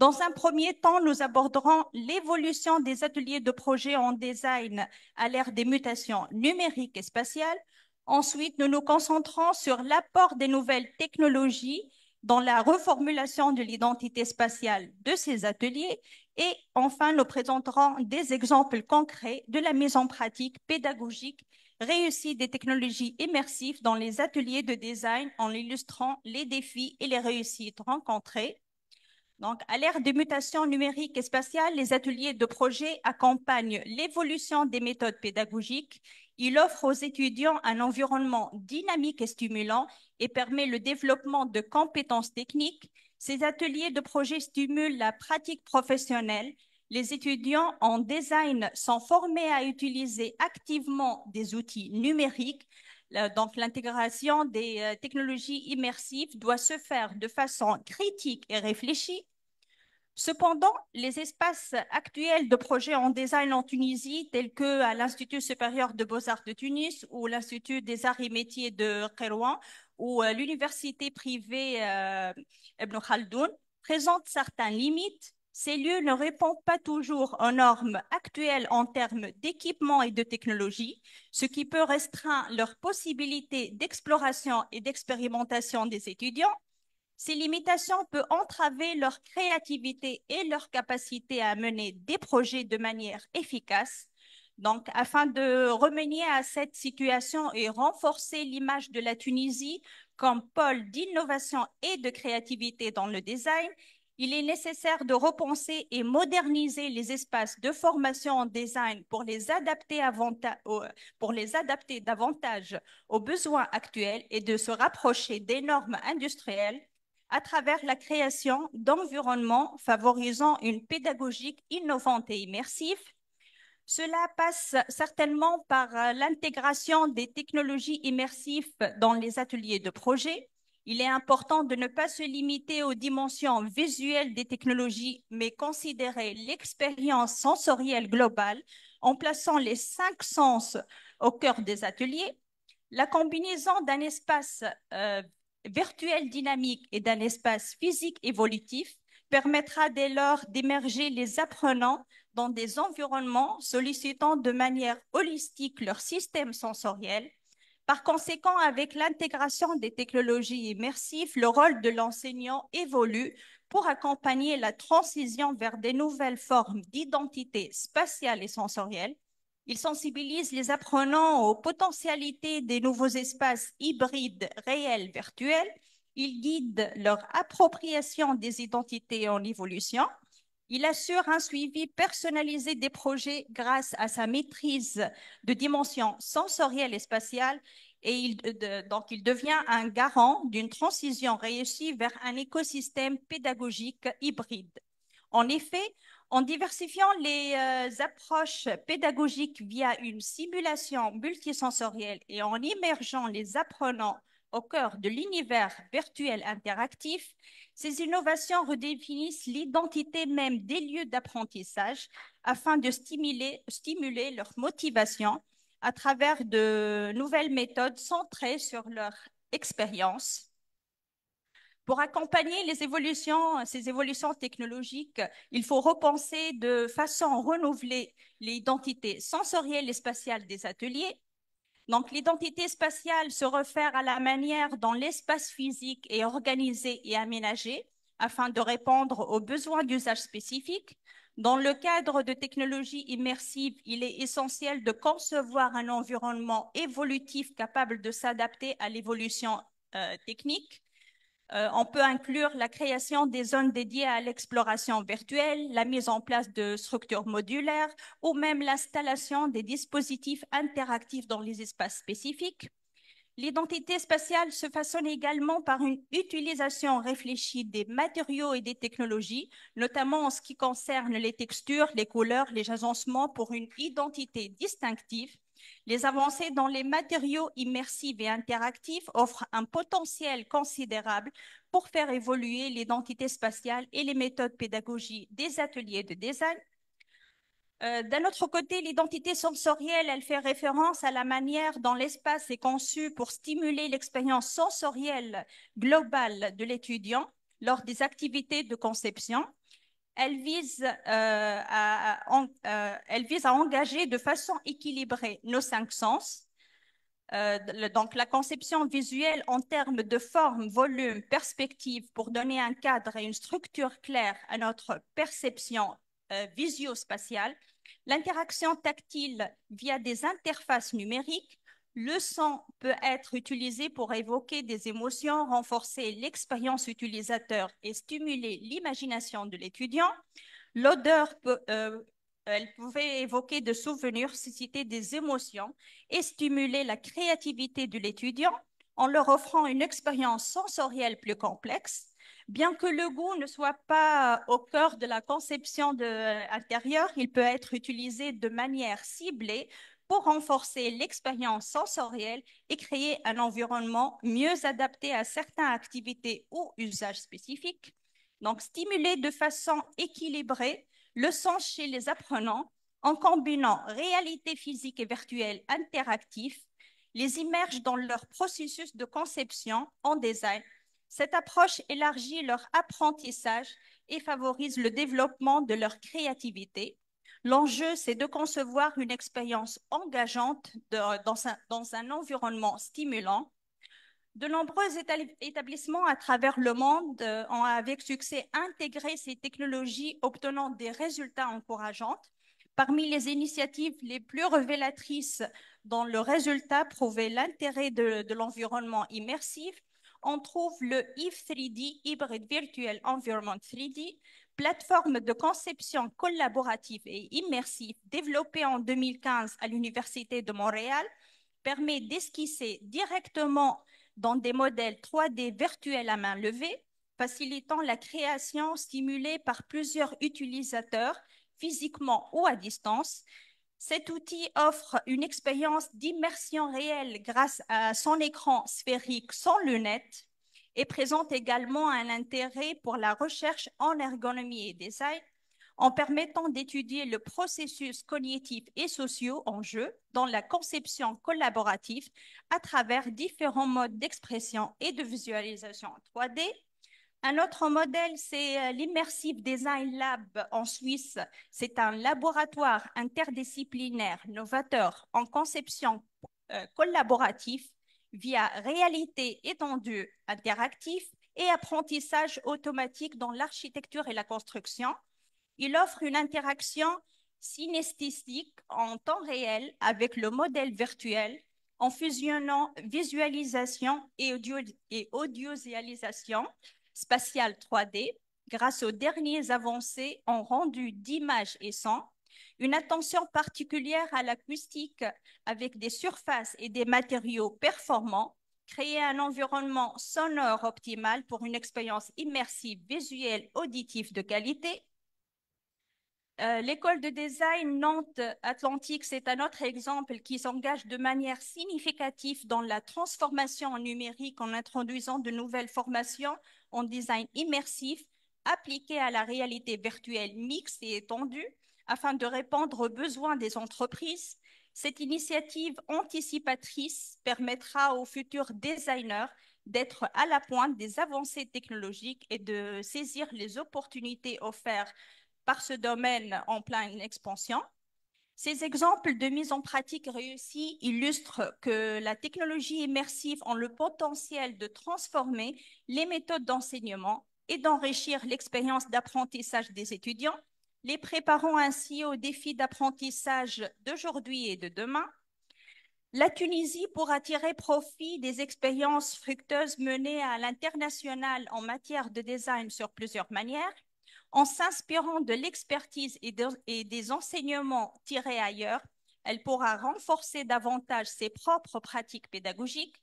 dans un premier temps, nous aborderons l'évolution des ateliers de projet en design à l'ère des mutations numériques et spatiales. Ensuite, nous nous concentrons sur l'apport des nouvelles technologies dans la reformulation de l'identité spatiale de ces ateliers. Et enfin, nous présenterons des exemples concrets de la mise en pratique pédagogique réussie des technologies immersives dans les ateliers de design en illustrant les défis et les réussites rencontrées. Donc, à l'ère des mutations numériques et spatiales, les ateliers de projet accompagnent l'évolution des méthodes pédagogiques. Ils offrent aux étudiants un environnement dynamique et stimulant et permet le développement de compétences techniques. Ces ateliers de projet stimulent la pratique professionnelle. Les étudiants en design sont formés à utiliser activement des outils numériques euh, l'intégration des euh, technologies immersives doit se faire de façon critique et réfléchie Cependant, les espaces actuels de projets en design en Tunisie, tels que l'Institut supérieur de beaux-arts de Tunis ou l'Institut des arts et métiers de Kérouan ou euh, l'université privée euh, Ibn Khaldoun, présentent certaines limites. Ces lieux ne répondent pas toujours aux normes actuelles en termes d'équipement et de technologie, ce qui peut restreindre leurs possibilités d'exploration et d'expérimentation des étudiants ces limitations peuvent entraver leur créativité et leur capacité à mener des projets de manière efficace. Donc, afin de remédier à cette situation et renforcer l'image de la Tunisie comme pôle d'innovation et de créativité dans le design, il est nécessaire de repenser et moderniser les espaces de formation en design pour les adapter, davantage aux besoins actuels et de se rapprocher des normes industrielles à travers la création d'environnements favorisant une pédagogique innovante et immersive. Cela passe certainement par euh, l'intégration des technologies immersives dans les ateliers de projet. Il est important de ne pas se limiter aux dimensions visuelles des technologies, mais considérer l'expérience sensorielle globale en plaçant les cinq sens au cœur des ateliers. La combinaison d'un espace euh, virtuelle dynamique et d'un espace physique évolutif permettra dès lors d'émerger les apprenants dans des environnements sollicitant de manière holistique leur système sensoriel. Par conséquent, avec l'intégration des technologies immersives, le rôle de l'enseignant évolue pour accompagner la transition vers des nouvelles formes d'identité spatiale et sensorielle il sensibilise les apprenants aux potentialités des nouveaux espaces hybrides, réels, virtuels. Il guide leur appropriation des identités en évolution. Il assure un suivi personnalisé des projets grâce à sa maîtrise de dimensions sensorielles et spatiales. Et donc, il devient un garant d'une transition réussie vers un écosystème pédagogique hybride. En effet, en diversifiant les euh, approches pédagogiques via une simulation multisensorielle et en immergeant les apprenants au cœur de l'univers virtuel interactif, ces innovations redéfinissent l'identité même des lieux d'apprentissage afin de stimuler, stimuler, leur motivation à travers de nouvelles méthodes centrées sur leur expérience pour accompagner ces évolutions technologiques, il faut repenser de façon renouvelée l'identité sensorielle et spatiale des ateliers. Donc, l'identité spatiale se réfère à la manière dont l'espace physique est organisé et aménagé afin de répondre aux besoins d'usage spécifiques. Dans le cadre de technologies immersives, il est essentiel de concevoir un environnement évolutif capable de s'adapter à l'évolution euh, technique. Euh, on peut inclure la création des zones dédiées à l'exploration virtuelle, la mise en place de structures modulaires ou même l'installation des dispositifs interactifs dans les espaces spécifiques. L'identité spatiale se façonne également par une utilisation réfléchie des matériaux et des technologies, notamment en ce qui concerne les textures, les couleurs, les agencements pour une identité distinctive les avancées dans les matériaux immersifs et interactifs offrent un potentiel considérable pour faire évoluer l'identité spatiale et les méthodes pédagogiques des ateliers de design. Euh, d'un autre côté, l'identité sensorielle, elle fait référence à la manière dont l'espace est conçu pour stimuler l'expérience sensorielle globale de l'étudiant lors des activités de conception. Euh, euh, elle vise, à, engager de façon équilibrée nos cinq sens. Euh, donc, la conception visuelle en termes de forme, volume, perspective, pour donner un cadre et une structure claire à notre perception visio-spatiale. L'interaction tactile via des interfaces numériques le son peut être utilisé pour évoquer des émotions, renforcer l'expérience utilisateur et stimuler l'imagination de l'étudiant. L'odeur peut, euh, elle pouvait évoquer des souvenirs, susciter des émotions et stimuler la créativité de l'étudiant en leur offrant une expérience sensorielle plus complexe. Bien que le goût ne soit pas au cœur de la conception de, euh, intérieure, il peut être utilisé de manière ciblée pour renforcer l'expérience sensorielle et créer un environnement mieux adapté à certaines activités ou usages spécifiques. Donc, stimuler de façon équilibrée le sens chez les apprenants en combinant réalité physique et virtuelle interactive, les immerge dans leur processus de conception en design. Cette approche élargit leur apprentissage et favorise le développement de leur créativité, L'enjeu, c'est de concevoir une expérience engageante dans, un, environnement stimulant. De nombreux établissements à travers le monde euh, ont avec succès intégré ces technologies, obtenant des résultats encourageants. Parmi les initiatives les plus révélatrices dont le résultat prouvait l'intérêt de, de l'environnement immersif, on trouve le IF3D, e Hybrid Virtual Environment 3D, plateforme de conception collaborative et immersive développée en 2015 à l'Université de Montréal permet d'esquisser directement dans des modèles 3D virtuels à main levée, facilitant la création stimulée par plusieurs utilisateurs physiquement ou à distance. Cet outil offre une expérience d'immersion réelle grâce à son écran sphérique sans lunettes et présente également un intérêt pour la recherche en ergonomie et design en permettant d'étudier le processus cognitif et sociaux en jeu dans la conception collaborative à travers différents modes d'expression et de visualisation en 3D. Un autre modèle, c'est euh, l'Immersive Design Lab en Suisse. C'est un laboratoire interdisciplinaire novateur en conception euh, collaborative via réalité étendue interactive et apprentissage automatique dans l'architecture et la construction. Il offre une interaction synesthésique en temps réel avec le modèle virtuel en fusionnant visualisation et, audio et audiovisualisation spatiale 3D grâce aux derniers avancées en rendu d'images et sons une attention particulière à l'acoustique avec des surfaces et des matériaux performants créer un environnement sonore optimal pour une expérience immersive, visuelle, auditive de qualité. Euh, l'école de design Nantes-Atlantique, c'est un autre exemple qui s'engage de manière significative dans la transformation numérique en introduisant de nouvelles formations en design immersif appliquées à la réalité virtuelle mixte et étendue afin de répondre aux besoins des entreprises, cette initiative anticipatrice permettra aux futurs designers d'être à la pointe des avancées technologiques et de saisir les opportunités offertes par ce domaine en pleine expansion. Ces exemples de mise en pratique réussie illustrent que la technologie immersive a le potentiel de transformer les méthodes d'enseignement et d'enrichir l'expérience d'apprentissage des étudiants les préparant ainsi aux défis d'apprentissage d'aujourd'hui et de demain. La Tunisie, pourra tirer profit des expériences fructueuses menées à l'international en matière de design sur plusieurs manières, en s'inspirant de l'expertise et, et des enseignements tirés ailleurs, elle pourra renforcer davantage ses propres pratiques pédagogiques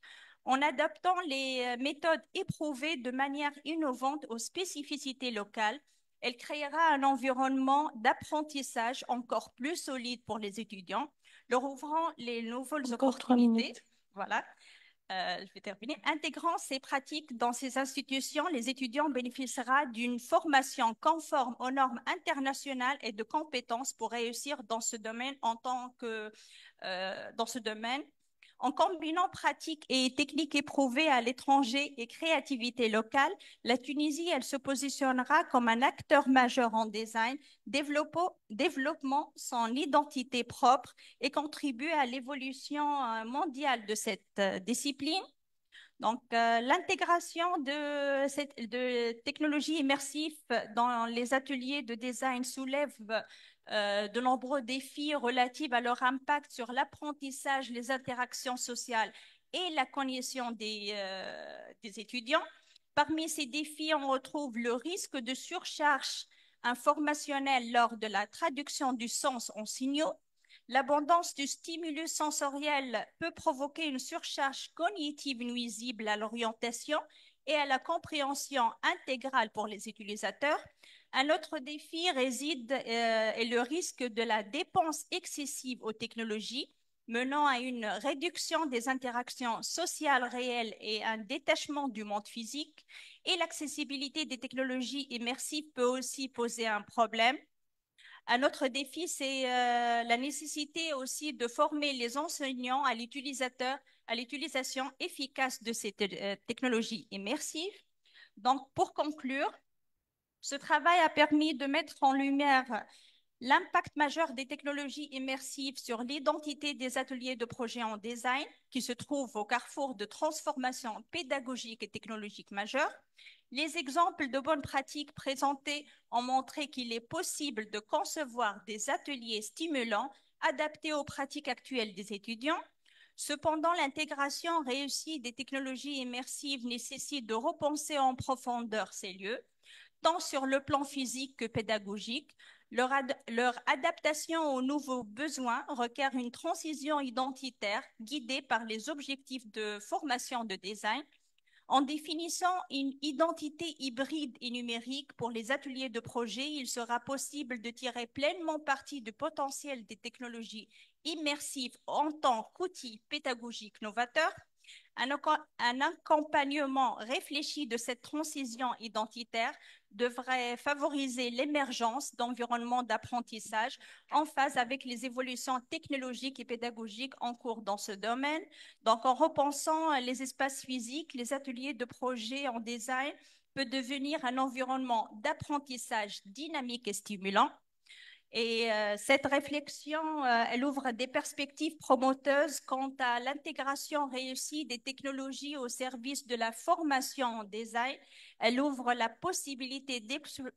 en adaptant les euh, méthodes éprouvées de manière innovante aux spécificités locales elle créera un environnement d'apprentissage encore plus solide pour les étudiants, leur ouvrant les nouvelles opportunités. Voilà. Euh, je vais terminer. Intégrant ces pratiques dans ces institutions, les étudiants bénéficieront d'une formation conforme aux normes internationales et de compétences pour réussir dans ce domaine en tant que euh, dans ce domaine en combinant pratiques et techniques éprouvées à l'étranger et créativité locale, la Tunisie, elle se positionnera comme un acteur majeur en design, développant son identité propre et contribue à l'évolution euh, mondiale de cette euh, discipline. Donc, euh, l'intégration de technologies immersives dans les ateliers de design soulève euh, de nombreux défis relatifs à leur impact sur l'apprentissage, les interactions sociales et la cognition des, euh, des, étudiants. Parmi ces défis, on retrouve le risque de surcharge informationnelle lors de la traduction du sens en signaux. L'abondance du stimulus sensoriel peut provoquer une surcharge cognitive nuisible à l'orientation et à la compréhension intégrale pour les utilisateurs. Un autre défi réside est euh, le risque de la dépense excessive aux technologies, menant à une réduction des interactions sociales réelles et un détachement du monde physique. Et l'accessibilité des technologies immersives peut aussi poser un problème. Un autre défi, c'est euh, la nécessité aussi de former les enseignants à l'utilisation efficace de ces euh, technologies immersives. Donc, pour conclure, ce travail a permis de mettre en lumière l'impact majeur des technologies immersives sur l'identité des ateliers de projet en design qui se trouvent au carrefour de transformations pédagogiques et technologiques majeures. Les exemples de bonnes pratiques présentés ont montré qu'il est possible de concevoir des ateliers stimulants adaptés aux pratiques actuelles des étudiants. Cependant, l'intégration réussie des technologies immersives nécessite de repenser en profondeur ces lieux tant sur le plan physique que pédagogique. Leur, adaptation aux nouveaux besoins requiert une transition identitaire guidée par les objectifs de formation de design en définissant une identité hybride et numérique pour les ateliers de projet, il sera possible de tirer pleinement parti du potentiel des technologies immersives en tant qu'outils pédagogiques novateurs. Un, accompagnement réfléchi de cette transition identitaire devrait favoriser l'émergence d'environnements d'apprentissage en phase avec les évolutions technologiques et pédagogiques en cours dans ce domaine. Donc, en repensant les espaces physiques, les ateliers de projet en design peuvent devenir un environnement d'apprentissage dynamique et stimulant et euh, cette réflexion, euh, elle ouvre des perspectives promoteuses quant à l'intégration réussie des technologies au service de la formation en design. Elle ouvre la possibilité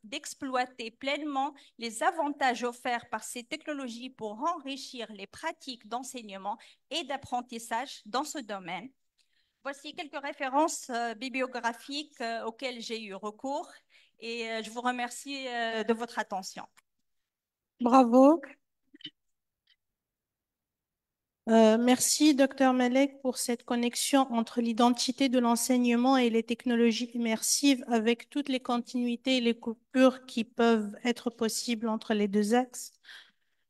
d'exploiter pleinement les avantages offerts par ces technologies pour enrichir les pratiques d'enseignement et d'apprentissage dans ce domaine. Voici quelques références euh, bibliographiques auxquelles j'ai eu recours et je vous remercie de votre attention.
Bravo. Euh, merci, docteur Malek, pour cette connexion entre l'identité de l'enseignement et les technologies immersives, avec toutes les continuités et les coupures qui peuvent être possibles entre les deux axes.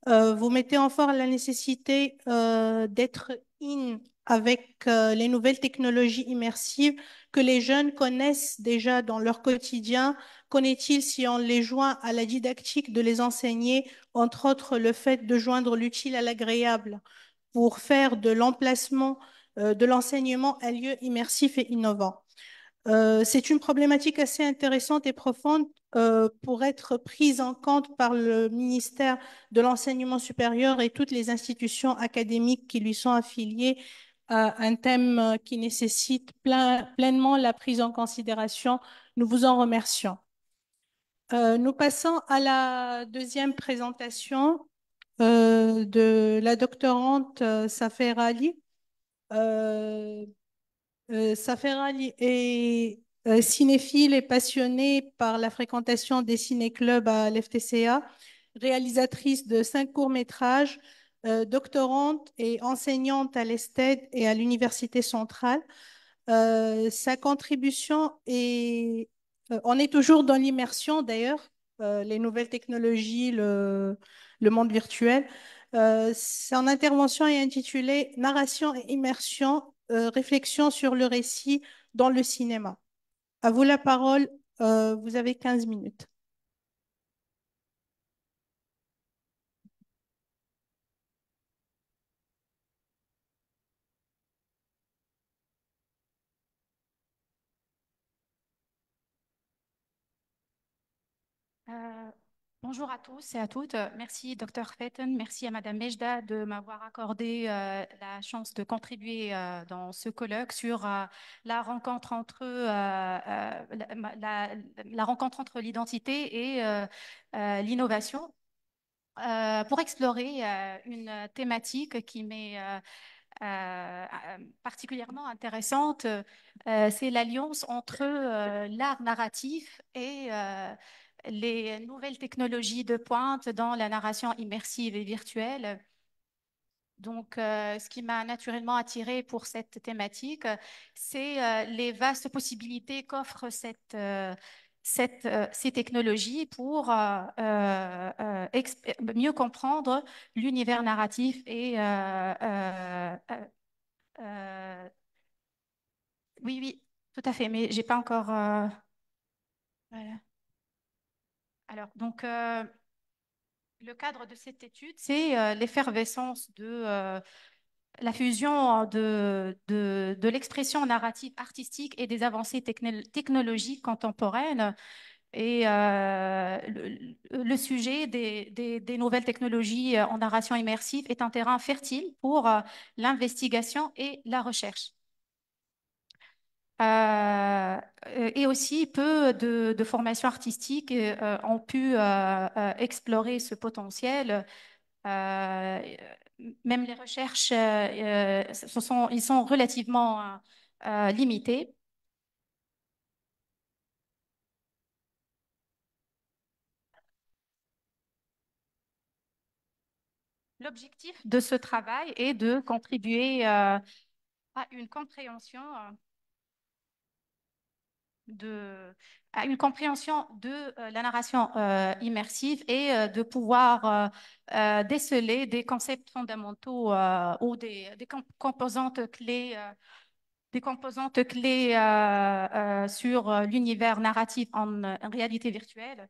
Euh, vous mettez en forme la nécessité euh, d'être in avec euh, les nouvelles technologies immersives que les jeunes connaissent déjà dans leur quotidien connaît il si on les joint à la didactique de les enseigner, entre autres le fait de joindre l'utile à l'agréable pour faire de l'emplacement euh, de l'enseignement un lieu immersif et innovant euh, c'est une problématique assez intéressante et profonde pour être prise en compte par le ministère de l'enseignement supérieur et toutes les institutions académiques qui lui sont affiliées euh, un thème euh, qui nécessite pleinement la prise en considération. Nous vous en remercions. Euh, nous passons à la deuxième présentation de la doctorante Safer Ali. Safer Ali est cinéphile et passionnée par la fréquentation des ciné-clubs à l'FTCA, réalisatrice de cinq courts-métrages, euh, doctorante et enseignante à l'ESTED et à l'Université centrale. Euh, sa contribution est... Euh, on est toujours dans l'immersion d'ailleurs, les nouvelles technologies, le, monde virtuel. son intervention est intitulée Narration et immersion, réflexion sur le récit dans le cinéma. À vous la parole, vous avez 15 minutes.
Euh, bonjour à tous et à toutes. Merci, Dr Fetten. Merci à Madame Mejda de m'avoir accordé euh, la chance de contribuer euh, dans ce colloque sur la rencontre entre la, rencontre entre l'identité et l'innovation pour explorer une thématique qui m'est particulièrement intéressante, c'est l'alliance entre l'art narratif et les nouvelles technologies de pointe dans la narration immersive et virtuelle. Donc, euh, ce qui m'a naturellement attiré pour cette thématique, c'est euh, les vastes possibilités qu'offrent cette, euh, cette, ces technologies pour mieux comprendre l'univers narratif et oui, oui, tout à fait, mais j'ai pas encore voilà. Alors, donc, euh, le cadre de cette étude, c'est euh, l'effervescence de euh, la fusion de, l'expression narrative artistique et des avancées technologiques contemporaines et le, sujet des, nouvelles technologies en narration immersive est un terrain fertile pour l'investigation et la recherche. Euh, euh, et aussi, peu de, formations artistiques euh, ont pu explorer ce potentiel même les recherches, sont, ils sont relativement euh, limités. L'objectif de ce travail est de contribuer à une compréhension à une compréhension de euh, la narration euh, immersive et euh, de pouvoir déceler des concepts fondamentaux ou des, composantes clés, des composantes clés sur l'univers narratif en, réalité virtuelle.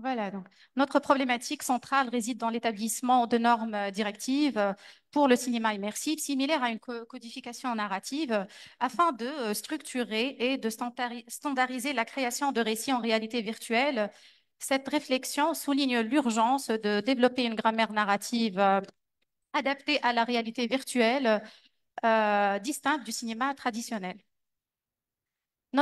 Voilà, donc notre problématique centrale réside dans l'établissement de normes euh, directives euh, pour le cinéma immersif, similaire à une codification narrative, afin de euh, structurer et de standardiser la création de récits en réalité virtuelle. Cette réflexion souligne l'urgence de développer une grammaire narrative adaptée à la réalité virtuelle, distincte du cinéma traditionnel. Euh,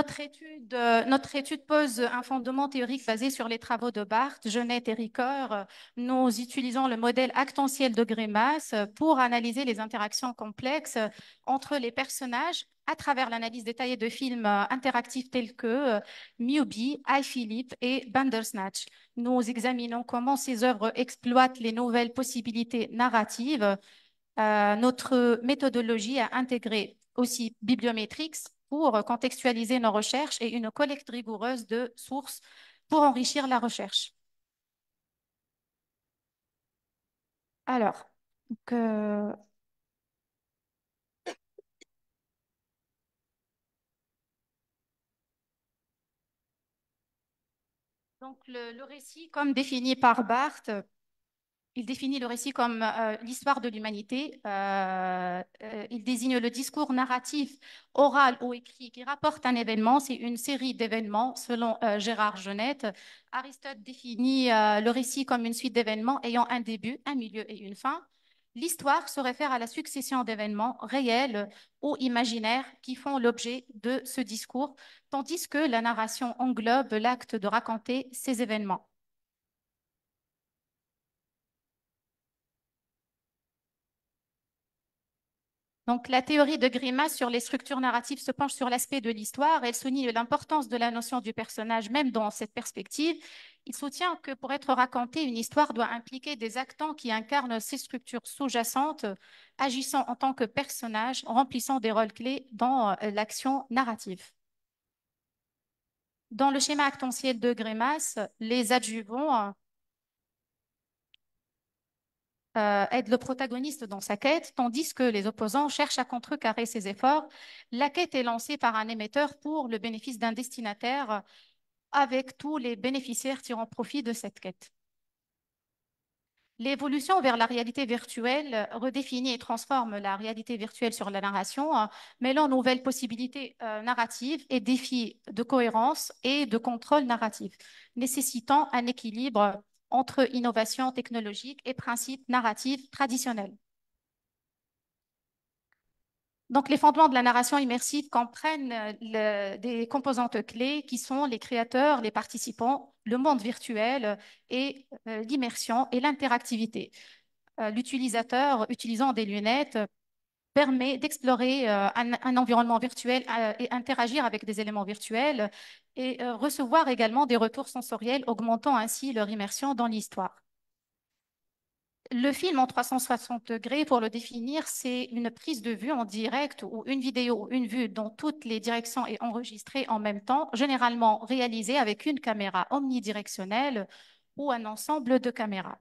notre étude, pose un fondement théorique basé sur les travaux de Barthes, Genette et Ricoeur. Nous utilisons le modèle actentiel de Grimace pour analyser les interactions complexes entre les personnages à travers l'analyse détaillée de films euh, interactifs tels que euh, I, Philip et Bandersnatch. Nous examinons comment ces œuvres exploitent les nouvelles possibilités narratives. notre méthodologie a intégré aussi Bibliometrics pour contextualiser nos recherches et une collecte rigoureuse de sources pour enrichir la recherche. Alors, donc, euh, le, le récit, comme défini par Barthes, il définit le récit comme euh, l'histoire de l'humanité. Euh, euh, il désigne le discours narratif, oral ou écrit, qui rapporte un événement. C'est une série d'événements, selon Gérard Genette. Aristote définit le récit comme une suite d'événements ayant un début, un milieu et une fin. L'histoire se réfère à la succession d'événements réels ou imaginaires qui font l'objet de ce discours, tandis que la narration englobe l'acte de raconter ces événements. Donc, la théorie de Grimace sur les structures narratives se penche sur l'aspect de l'histoire. Elle souligne l'importance de la notion du personnage, même dans cette perspective. Il soutient que pour être racontée, une histoire doit impliquer des actants qui incarnent ces structures sous-jacentes, agissant en tant que personnages, remplissant des rôles clés dans euh, l'action narrative. Dans le schéma actantiel de Grimace, les adjuvants Aide euh, le protagoniste dans sa quête, tandis que les opposants cherchent à contrecarrer ses efforts. La quête est lancée par un émetteur pour le bénéfice d'un destinataire, avec tous les bénéficiaires tirant profit de cette quête. L'évolution vers la réalité virtuelle redéfinit et transforme la réalité virtuelle sur la narration, hein, mêlant nouvelles possibilités euh, narratives et défis de cohérence et de contrôle narratif, nécessitant un équilibre entre innovation technologique et principes narratifs traditionnels. Donc, les fondements de la narration immersive comprennent euh, des composantes clés qui sont les créateurs, les participants, le monde virtuel euh, et euh, l'immersion et l'interactivité. L'utilisateur, utilisant des lunettes, permet d'explorer euh, un, environnement virtuel euh, et interagir avec des éléments virtuels et euh, recevoir également des retours sensoriels, augmentant ainsi leur immersion dans l'histoire. Le film en 360 degrés, pour le définir, c'est une prise de vue en direct ou une vidéo ou une vue dont toutes les directions et enregistrée en même temps, généralement réalisée avec une caméra omnidirectionnelle ou un ensemble de caméras.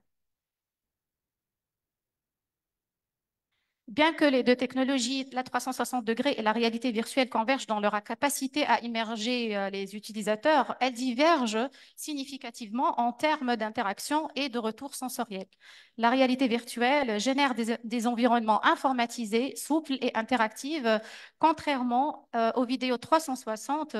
Bien que les deux technologies, la 360 degrés et la réalité virtuelle, convergent dans leur capacité à immerger euh, les utilisateurs, elles divergent significativement en termes d'interaction et de retour sensoriel. La réalité virtuelle génère des, environnements informatisés, souples et interactifs, contrairement euh, aux vidéos 360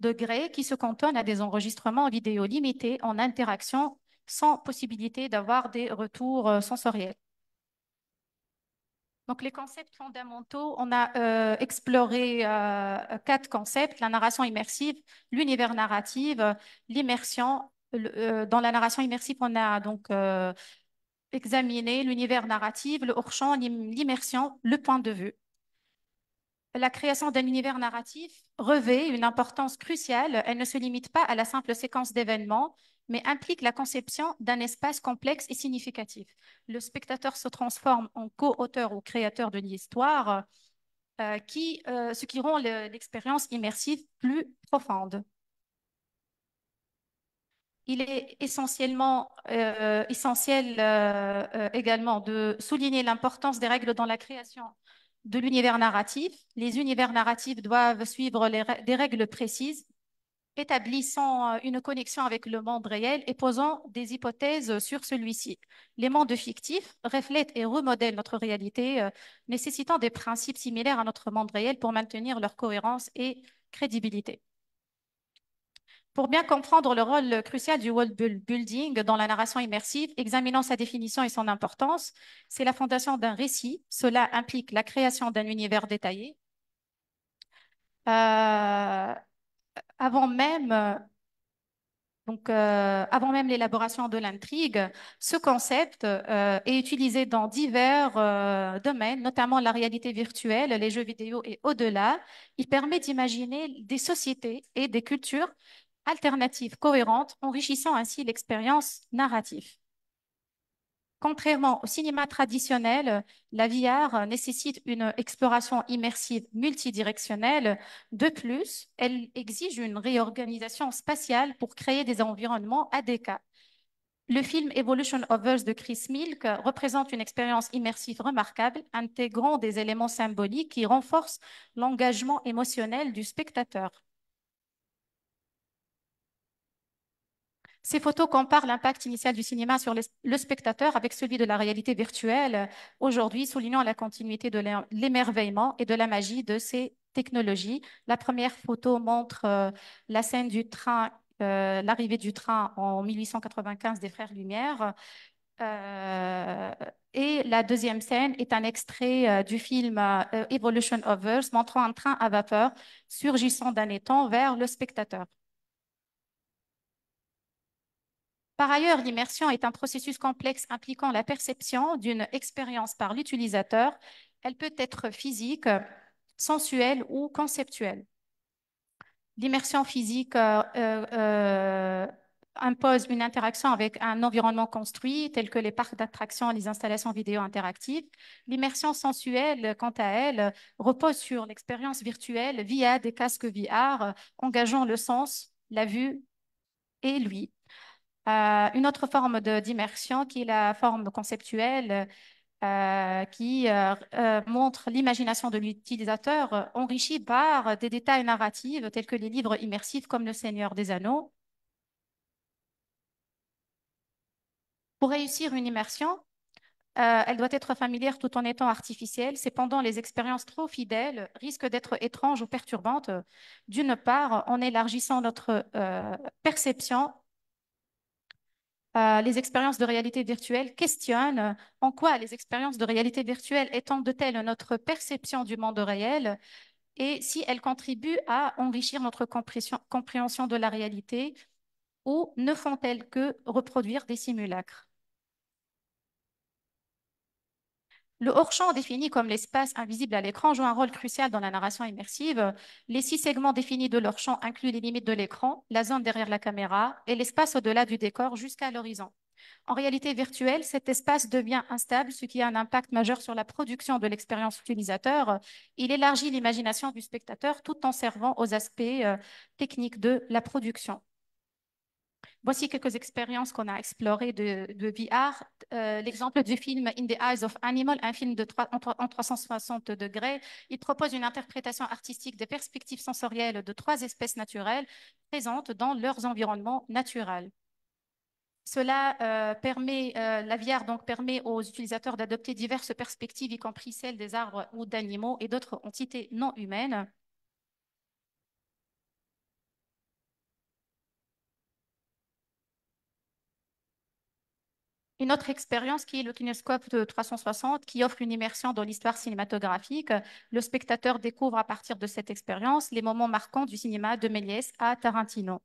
degrés qui se cantonnent à des enregistrements vidéo limités en interaction sans possibilité d'avoir des retours euh, sensoriels. Donc, les concepts fondamentaux, on a euh, exploré euh, quatre concepts, la narration immersive, l'univers narratif, l'immersion. Euh, dans la narration immersive, on a donc examiné l'univers narratif, le hors-champ, l'immersion, le point de vue. La création d'un univers narratif revêt une importance cruciale. Elle ne se limite pas à la simple séquence d'événements mais implique la conception d'un espace complexe et significatif. Le spectateur se transforme en co-auteur ou créateur de l'histoire, euh, qui, euh, ce qui rend l'expérience immersive plus profonde. Il est essentiellement euh, essentiel également de souligner l'importance des règles dans la création de l'univers narratif. Les univers narratifs doivent suivre des règles précises établissant euh, une connexion avec le monde réel et posant des hypothèses euh, sur celui-ci. Les mondes fictifs reflètent et remodèlent notre réalité, euh, nécessitant des principes similaires à notre monde réel pour maintenir leur cohérence et crédibilité. Pour bien comprendre le rôle crucial du world building dans la narration immersive, examinons sa définition et son importance. C'est la fondation d'un récit. Cela implique la création d'un univers détaillé avant même euh, euh, avant même l'élaboration de l'intrigue, ce concept euh, est utilisé dans divers domaines, notamment la réalité virtuelle, les jeux vidéo et au-delà. Il permet d'imaginer des sociétés et des cultures alternatives cohérentes, enrichissant ainsi l'expérience narrative. Contrairement au cinéma traditionnel, la VR nécessite une exploration immersive multidirectionnelle. De plus, elle exige une réorganisation spatiale pour créer des environnements adéquats. Le film Evolution of Us de Chris Milk représente une expérience immersive remarquable, intégrant des éléments symboliques qui renforcent l'engagement émotionnel du spectateur. Ces photos comparent l'impact initial du cinéma sur le spectateur avec celui de la réalité virtuelle, aujourd'hui soulignant la continuité de l'émerveillement et de la magie de ces technologies. La première photo montre euh, la scène du train, euh, l'arrivée du train en 1895 des Frères Lumière. Euh, et la deuxième scène est un extrait du film Evolution of Earth, montrant un train à vapeur surgissant d'un étang vers le spectateur. Par ailleurs, l'immersion est un processus complexe impliquant la perception d'une expérience par l'utilisateur. Elle peut être physique, sensuelle ou conceptuelle. L'immersion physique euh, euh, impose une interaction avec un environnement construit, tel que les parcs d'attractions et les installations vidéo interactives. L'immersion sensuelle, quant à elle, repose sur l'expérience virtuelle via des casques VR, engageant le sens, la vue et l'ouïe. Euh, une autre forme d'immersion qui est la forme conceptuelle euh, qui euh, montre l'imagination de l'utilisateur enrichie par des détails narratifs tels que les livres immersifs comme Le Seigneur des Anneaux. Pour réussir une immersion, elle doit être familière tout en étant artificielle. Cependant, les expériences trop fidèles risquent d'être étranges ou perturbantes. D'une part, en élargissant notre perception euh, les expériences de réalité virtuelle questionnent euh, en quoi les expériences de réalité virtuelle étendent de notre perception du monde réel et si elles contribuent à enrichir notre compréhension de la réalité ou ne font-elles que reproduire des simulacres. Le hors-champ, défini comme l'espace invisible à l'écran, joue un rôle crucial dans la narration immersive. Les six segments définis de leur champ incluent les limites de l'écran, la zone derrière la caméra et l'espace au-delà du décor jusqu'à l'horizon. En réalité virtuelle, cet espace devient instable, ce qui a un impact majeur sur la production de l'expérience utilisateur. Il élargit l'imagination du spectateur tout en servant aux aspects euh, techniques de la production. Voici quelques expériences qu'on a explorées de, VR. Euh, l'exemple du film In the Eyes of Animal, un film de en, 360 degrés. Il propose une interprétation artistique des perspectives sensorielles de trois espèces naturelles présentes dans leurs environnements naturels. Cela euh, permet, euh, la VR donc permet aux utilisateurs d'adopter diverses perspectives, y compris celles des arbres ou d'animaux et d'autres entités non humaines. une autre expérience qui est le Kinescope de 360 qui offre une immersion dans l'histoire cinématographique. Le spectateur découvre à partir de cette expérience les moments marquants du cinéma de Méliès à Tarantino.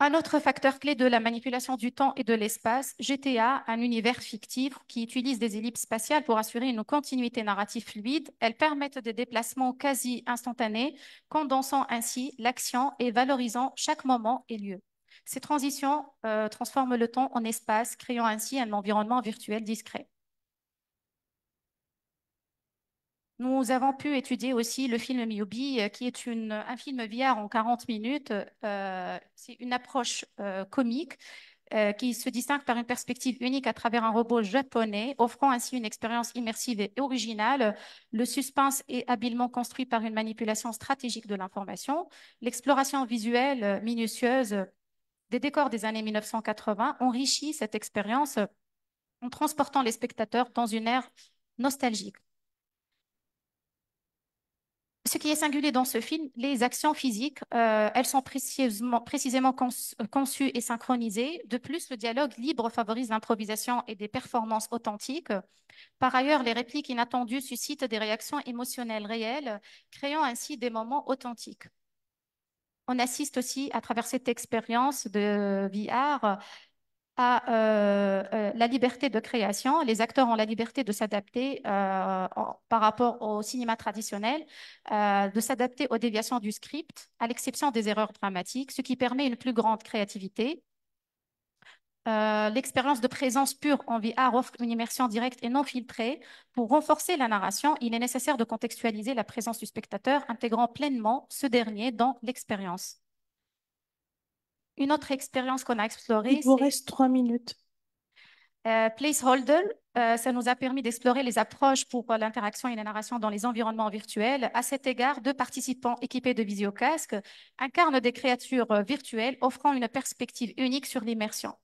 Un autre facteur clé de la manipulation du temps et de l'espace, GTA, un univers fictif qui utilise des ellipses spatiales pour assurer une continuité narrative fluide. Elles permettent des déplacements quasi instantanés, condensant ainsi l'action et valorisant chaque moment et lieu. Ces transitions euh, transforment le temps en espace, créant ainsi un environnement virtuel discret. Nous avons pu étudier aussi le film Miyubi, euh, qui est un film VR en 40 minutes. Euh, c'est une approche comique qui se distingue par une perspective unique à travers un robot japonais, offrant ainsi une expérience immersive et originale. Le suspense est habilement construit par une manipulation stratégique de l'information. L'exploration visuelle minutieuse des décors des années 1980 enrichit cette expérience euh, en transportant les spectateurs dans une ère nostalgique. Ce qui est singulier dans ce film, les actions physiques, euh, elles sont précisément euh, conçues et synchronisées. De plus, le dialogue libre favorise l'improvisation et des performances authentiques. Par ailleurs, les répliques inattendues suscitent des réactions émotionnelles réelles, créant ainsi des moments authentiques on assiste aussi à travers cette expérience de VR à euh, euh, la liberté de création. Les acteurs ont la liberté de s'adapter euh, par rapport au cinéma traditionnel, de s'adapter aux déviations du script, à l'exception des erreurs dramatiques, ce qui permet une plus grande créativité. Euh, l'expérience de présence pure en VR offre une immersion directe et non filtrée. Pour renforcer la narration, il est nécessaire de contextualiser la présence du spectateur, intégrant pleinement ce dernier dans l'expérience. Une autre expérience qu'on a explorée. Il vous
reste trois minutes.
Euh, placeholder, euh, ça nous a permis d'explorer les approches pour l'interaction et la narration dans les environnements virtuels. À cet égard, deux participants équipés de visiocasques incarnent des créatures virtuelles offrant une perspective unique sur l'immersion.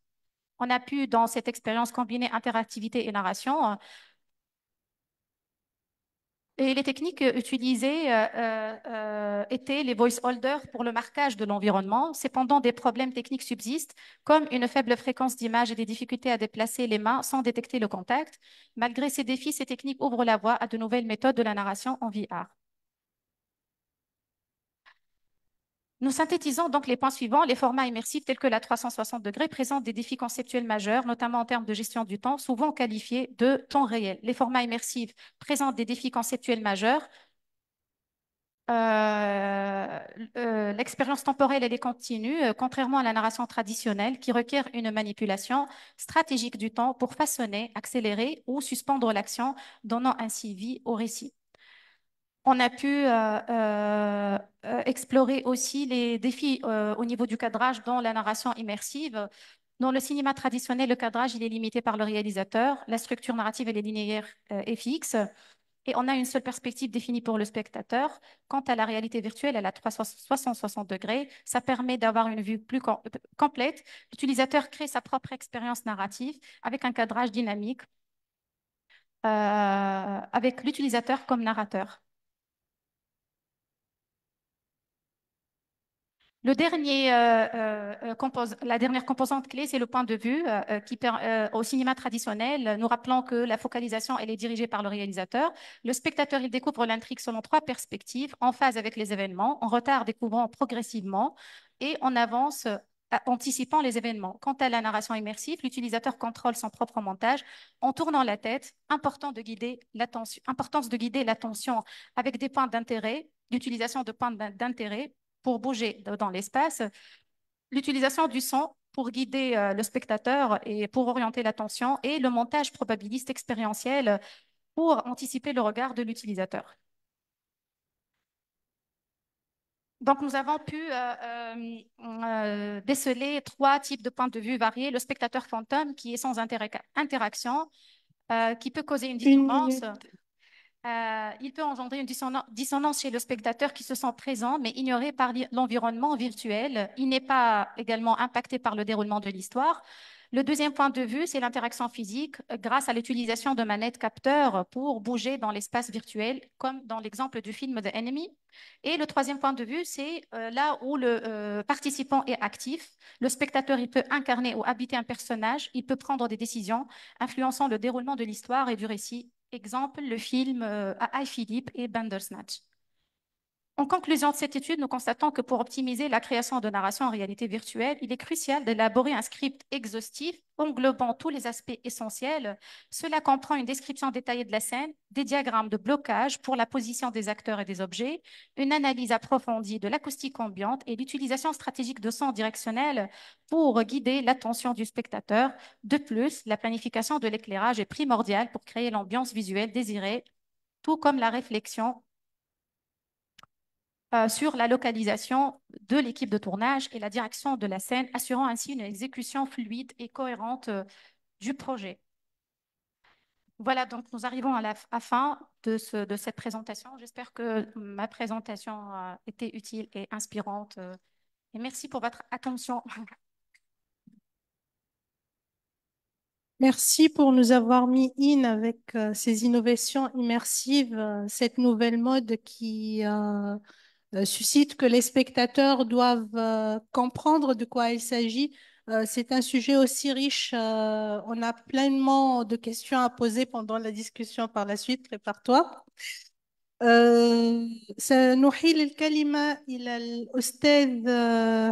On a pu, dans cette expérience, combiner interactivité et narration. Et les techniques utilisées euh, euh, euh, étaient les voice holders pour le marquage de l'environnement. Cependant, des problèmes techniques subsistent, comme une faible fréquence d'image et des difficultés à déplacer les mains sans détecter le contact. Malgré ces défis, ces techniques ouvrent la voie à de nouvelles méthodes de la narration en VR. Nous synthétisons donc les points suivants. Les formats immersifs tels que la 360 degrés présentent des défis conceptuels majeurs, notamment en termes de gestion du temps, souvent qualifiés de temps réel. Les formats immersifs présentent des défis conceptuels majeurs, euh, euh, l'expérience temporelle, est continue, euh, contrairement à la narration traditionnelle qui requiert une manipulation stratégique du temps pour façonner, accélérer ou suspendre l'action, donnant ainsi vie au récit on a pu euh, euh, euh, explorer aussi les défis au niveau du cadrage dans la narration immersive. Dans le cinéma traditionnel, le cadrage il est limité par le réalisateur, la structure narrative est linéaire et fixe, et on a une seule perspective définie pour le spectateur. Quant à la réalité virtuelle, elle a 360 degrés, ça permet d'avoir une vue plus complète. L'utilisateur crée sa propre expérience narrative avec un cadrage dynamique, avec l'utilisateur comme narrateur. Euh, euh, euh, la dernière composante clé, c'est le point de vue qui, au cinéma traditionnel, nous rappelant que la focalisation, est dirigée par le réalisateur. Le spectateur, découvre l'intrigue selon trois perspectives, en phase avec les événements, en retard découvrant progressivement et en avance anticipant les événements. Quant à la narration immersive, l'utilisateur contrôle son propre montage en tournant la tête. Important de guider l'attention, importance de guider l'attention avec des points d'intérêt, l'utilisation de points d'intérêt pour bouger dans l'espace, l'utilisation du son pour guider euh, le spectateur et pour orienter l'attention, et le montage probabiliste expérientiel pour anticiper le regard de l'utilisateur. Donc, nous avons pu euh, euh, déceler trois types de points de vue variés. Le spectateur fantôme qui est sans interaction, qui peut causer une différence... Euh, il peut engendrer une dissonance chez le spectateur qui se sent présent mais ignoré par l'environnement virtuel. Il n'est pas également impacté par le déroulement de l'histoire. Le deuxième point de vue, c'est l'interaction physique euh, grâce à l'utilisation de manettes capteurs pour bouger dans l'espace virtuel, comme dans l'exemple du film The Enemy. Et le troisième point de vue, c'est euh, là où le participant est actif. Le spectateur, il peut incarner ou habiter un personnage, il peut prendre des décisions influençant le déroulement de l'histoire et du récit Exemple, le film I, euh, Philippe et Bandersnatch. En conclusion de cette étude, nous constatons que pour optimiser la création de narration en réalité virtuelle, il est crucial d'élaborer un script exhaustif englobant tous les aspects essentiels. Cela comprend une description détaillée de la scène, des diagrammes de blocage pour la position des acteurs et des objets, une analyse approfondie de l'acoustique ambiante et l'utilisation stratégique de sons directionnels pour guider l'attention du spectateur. De plus, la planification de l'éclairage est primordiale pour créer l'ambiance visuelle désirée, tout comme la réflexion euh, sur la localisation de l'équipe de tournage et la direction de la scène, assurant ainsi une exécution fluide et cohérente euh, du projet. Voilà, donc nous arrivons à la fin de, ce, de cette présentation. J'espère que ma présentation a euh, été utile et inspirante. Et merci pour votre attention.
Merci pour nous avoir mis in avec ces innovations immersives, cette nouvelle mode qui euh, suscite que les spectateurs doivent euh, comprendre de quoi il s'agit. Euh, c'est un sujet aussi riche. on a pleinement de questions à poser pendant la discussion par la suite. Prépare-toi. سنحيل الكلمة إلى الأستاذ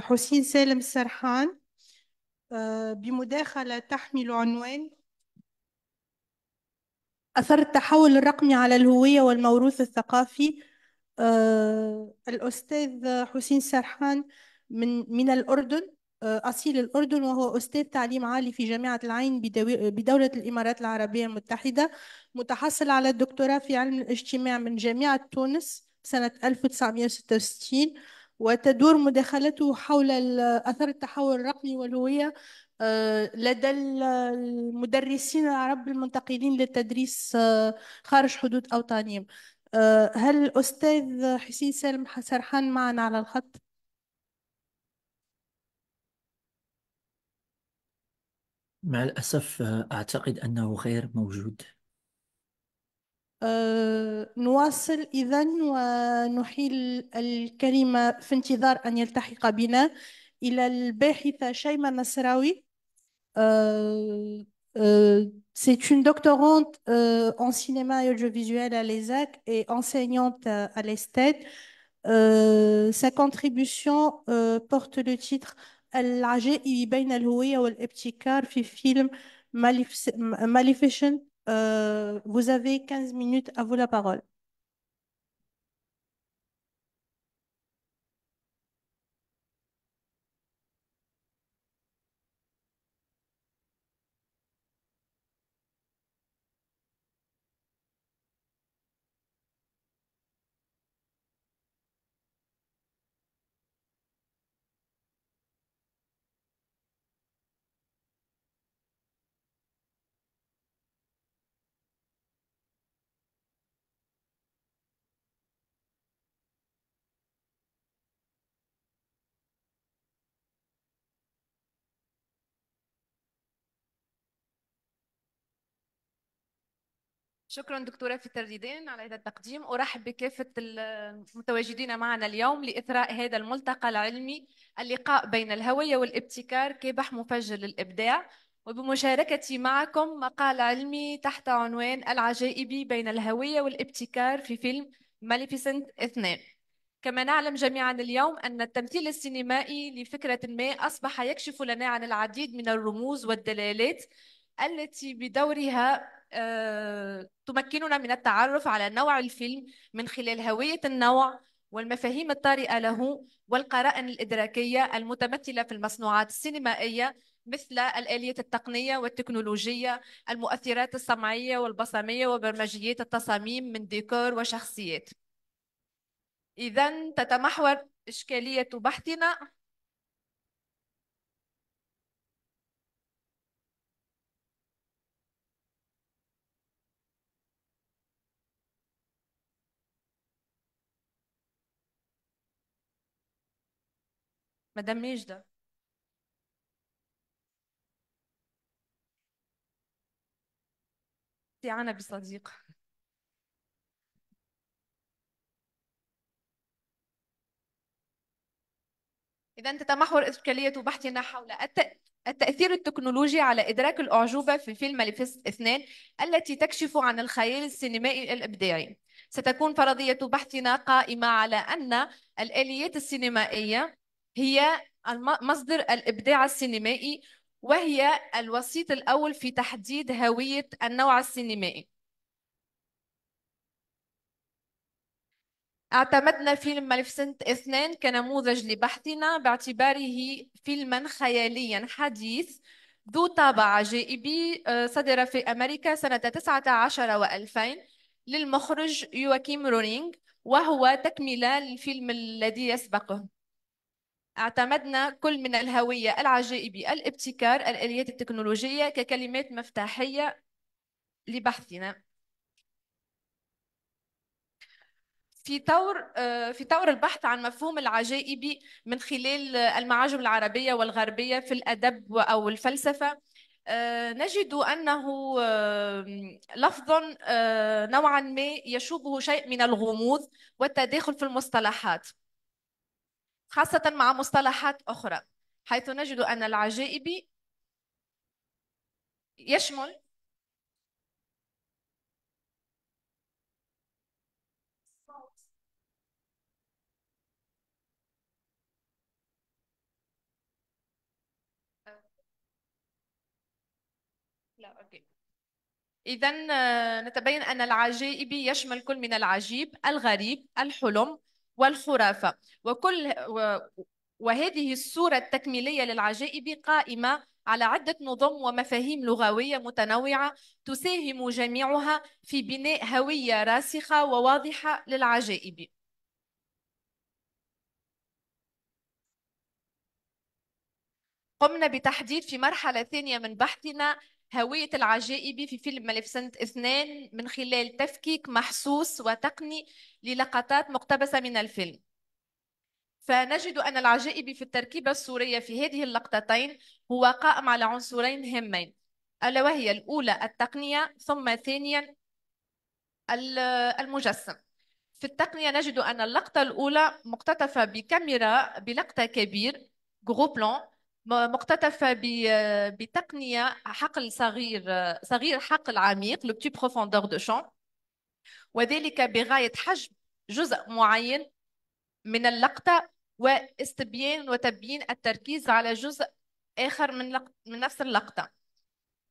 حسين سالم سرحان بمداخلة تحمل عنوان أثر التحول الرقمي على الهوية والموروث الثقافي آه، الأستاذ حسين سرحان من من الأردن آه، أصيل الأردن وهو أستاذ تعليم عالي في جامعة العين بدولة الإمارات العربية المتحدة متحصل على الدكتوراه في علم الاجتماع من جامعة تونس سنة 1966 وتدور مداخلته حول أثر التحول الرقمي والهوية آه، لدى المدرسين العرب المنتقلين للتدريس خارج حدود أوطانهم آه، هل الأستاذ حسين سالم سرحان معنا على الخط؟
مع الأسف آه، أعتقد أنه غير موجود
أه نواصل إذا ونحيل الكلمة في انتظار أن يلتحق بنا إلى الباحثة شيماء نصراوي أه أه C'est une doctorante euh, en cinéma et audiovisuel à l'ESAC et enseignante à, à euh, sa contribution euh, porte le titre al بين ou al le film « Maleficent. Vous avez 15 minutes, à vous la parole.
شكرا دكتوره في الترديدين على هذا التقديم ارحب بكافه المتواجدين معنا اليوم لاثراء هذا الملتقى العلمي اللقاء بين الهويه والابتكار كبح مفجر للابداع وبمشاركتي معكم مقال علمي تحت عنوان العجائب بين الهويه والابتكار في فيلم ماليفيسنت اثنان كما نعلم جميعا اليوم أن التمثيل السينمائي لفكرة ما أصبح يكشف لنا عن العديد من الرموز والدلالات التي بدورها آه، تمكننا من التعرف على نوع الفيلم من خلال هوية النوع والمفاهيم الطارئة له والقرائن الإدراكية المتمثلة في المصنوعات السينمائية مثل الآلية التقنية والتكنولوجية المؤثرات السمعية والبصمية وبرمجيات التصاميم من ديكور وشخصيات إذا تتمحور إشكالية بحثنا مدام دميش استعانة بصديق إذا تتمحور إشكالية بحثنا حول التأثير التكنولوجي على إدراك الأعجوبة في فيلم ماليفيست اثنان التي تكشف عن الخيال السينمائي الإبداعي. ستكون فرضية بحثنا قائمة على أن الآليات السينمائية هي مصدر الإبداع السينمائي وهي الوسيط الأول في تحديد هوية النوع السينمائي اعتمدنا فيلم مالفسنت اثنان كنموذج لبحثنا باعتباره فيلما خياليا حديث ذو طابع جائبي آه، صدر في أمريكا سنة 19 و2000 للمخرج يواكيم رونينغ وهو تكملة للفيلم الذي يسبقه اعتمدنا كل من الهوية العجائب الابتكار الآليات التكنولوجية ككلمات مفتاحية لبحثنا في طور آه، في طور البحث عن مفهوم العجائب من خلال آه، المعاجم العربية والغربية في الأدب أو الفلسفة آه، نجد أنه لفظ نوعا ما يشوبه شيء من الغموض والتداخل في المصطلحات خاصة مع مصطلحات أخرى حيث نجد أن العجائب يشمل لا اوكي اذا آه، نتبين ان العجائب يشمل كل من العجيب الغريب الحلم والخرافة وكل وهذه الصورة التكميلية للعجائب قائمة على عدة نظم ومفاهيم لغوية متنوعة تساهم جميعها في بناء هوية راسخة وواضحة للعجائب قمنا بتحديد في مرحلة ثانية من بحثنا هوية العجائب في فيلم مالفسنت اثنان من خلال تفكيك محسوس وتقني للقطات مقتبسة من الفيلم فنجد أن العجائب في التركيبة السورية في هذه اللقطتين هو قائم على عنصرين هامين ألا وهي الأولى التقنية ثم ثانيا المجسم في التقنية نجد أن اللقطة الأولى مقتطفة بكاميرا بلقطة كبير غو بلون مقتطفة بتقنية حقل صغير صغير حقل عميق لو بتي بروفوندور دو شون وذلك بغاية حجم جزء معين من اللقطة واستبيان وتبيين التركيز على جزء آخر من, من نفس اللقطة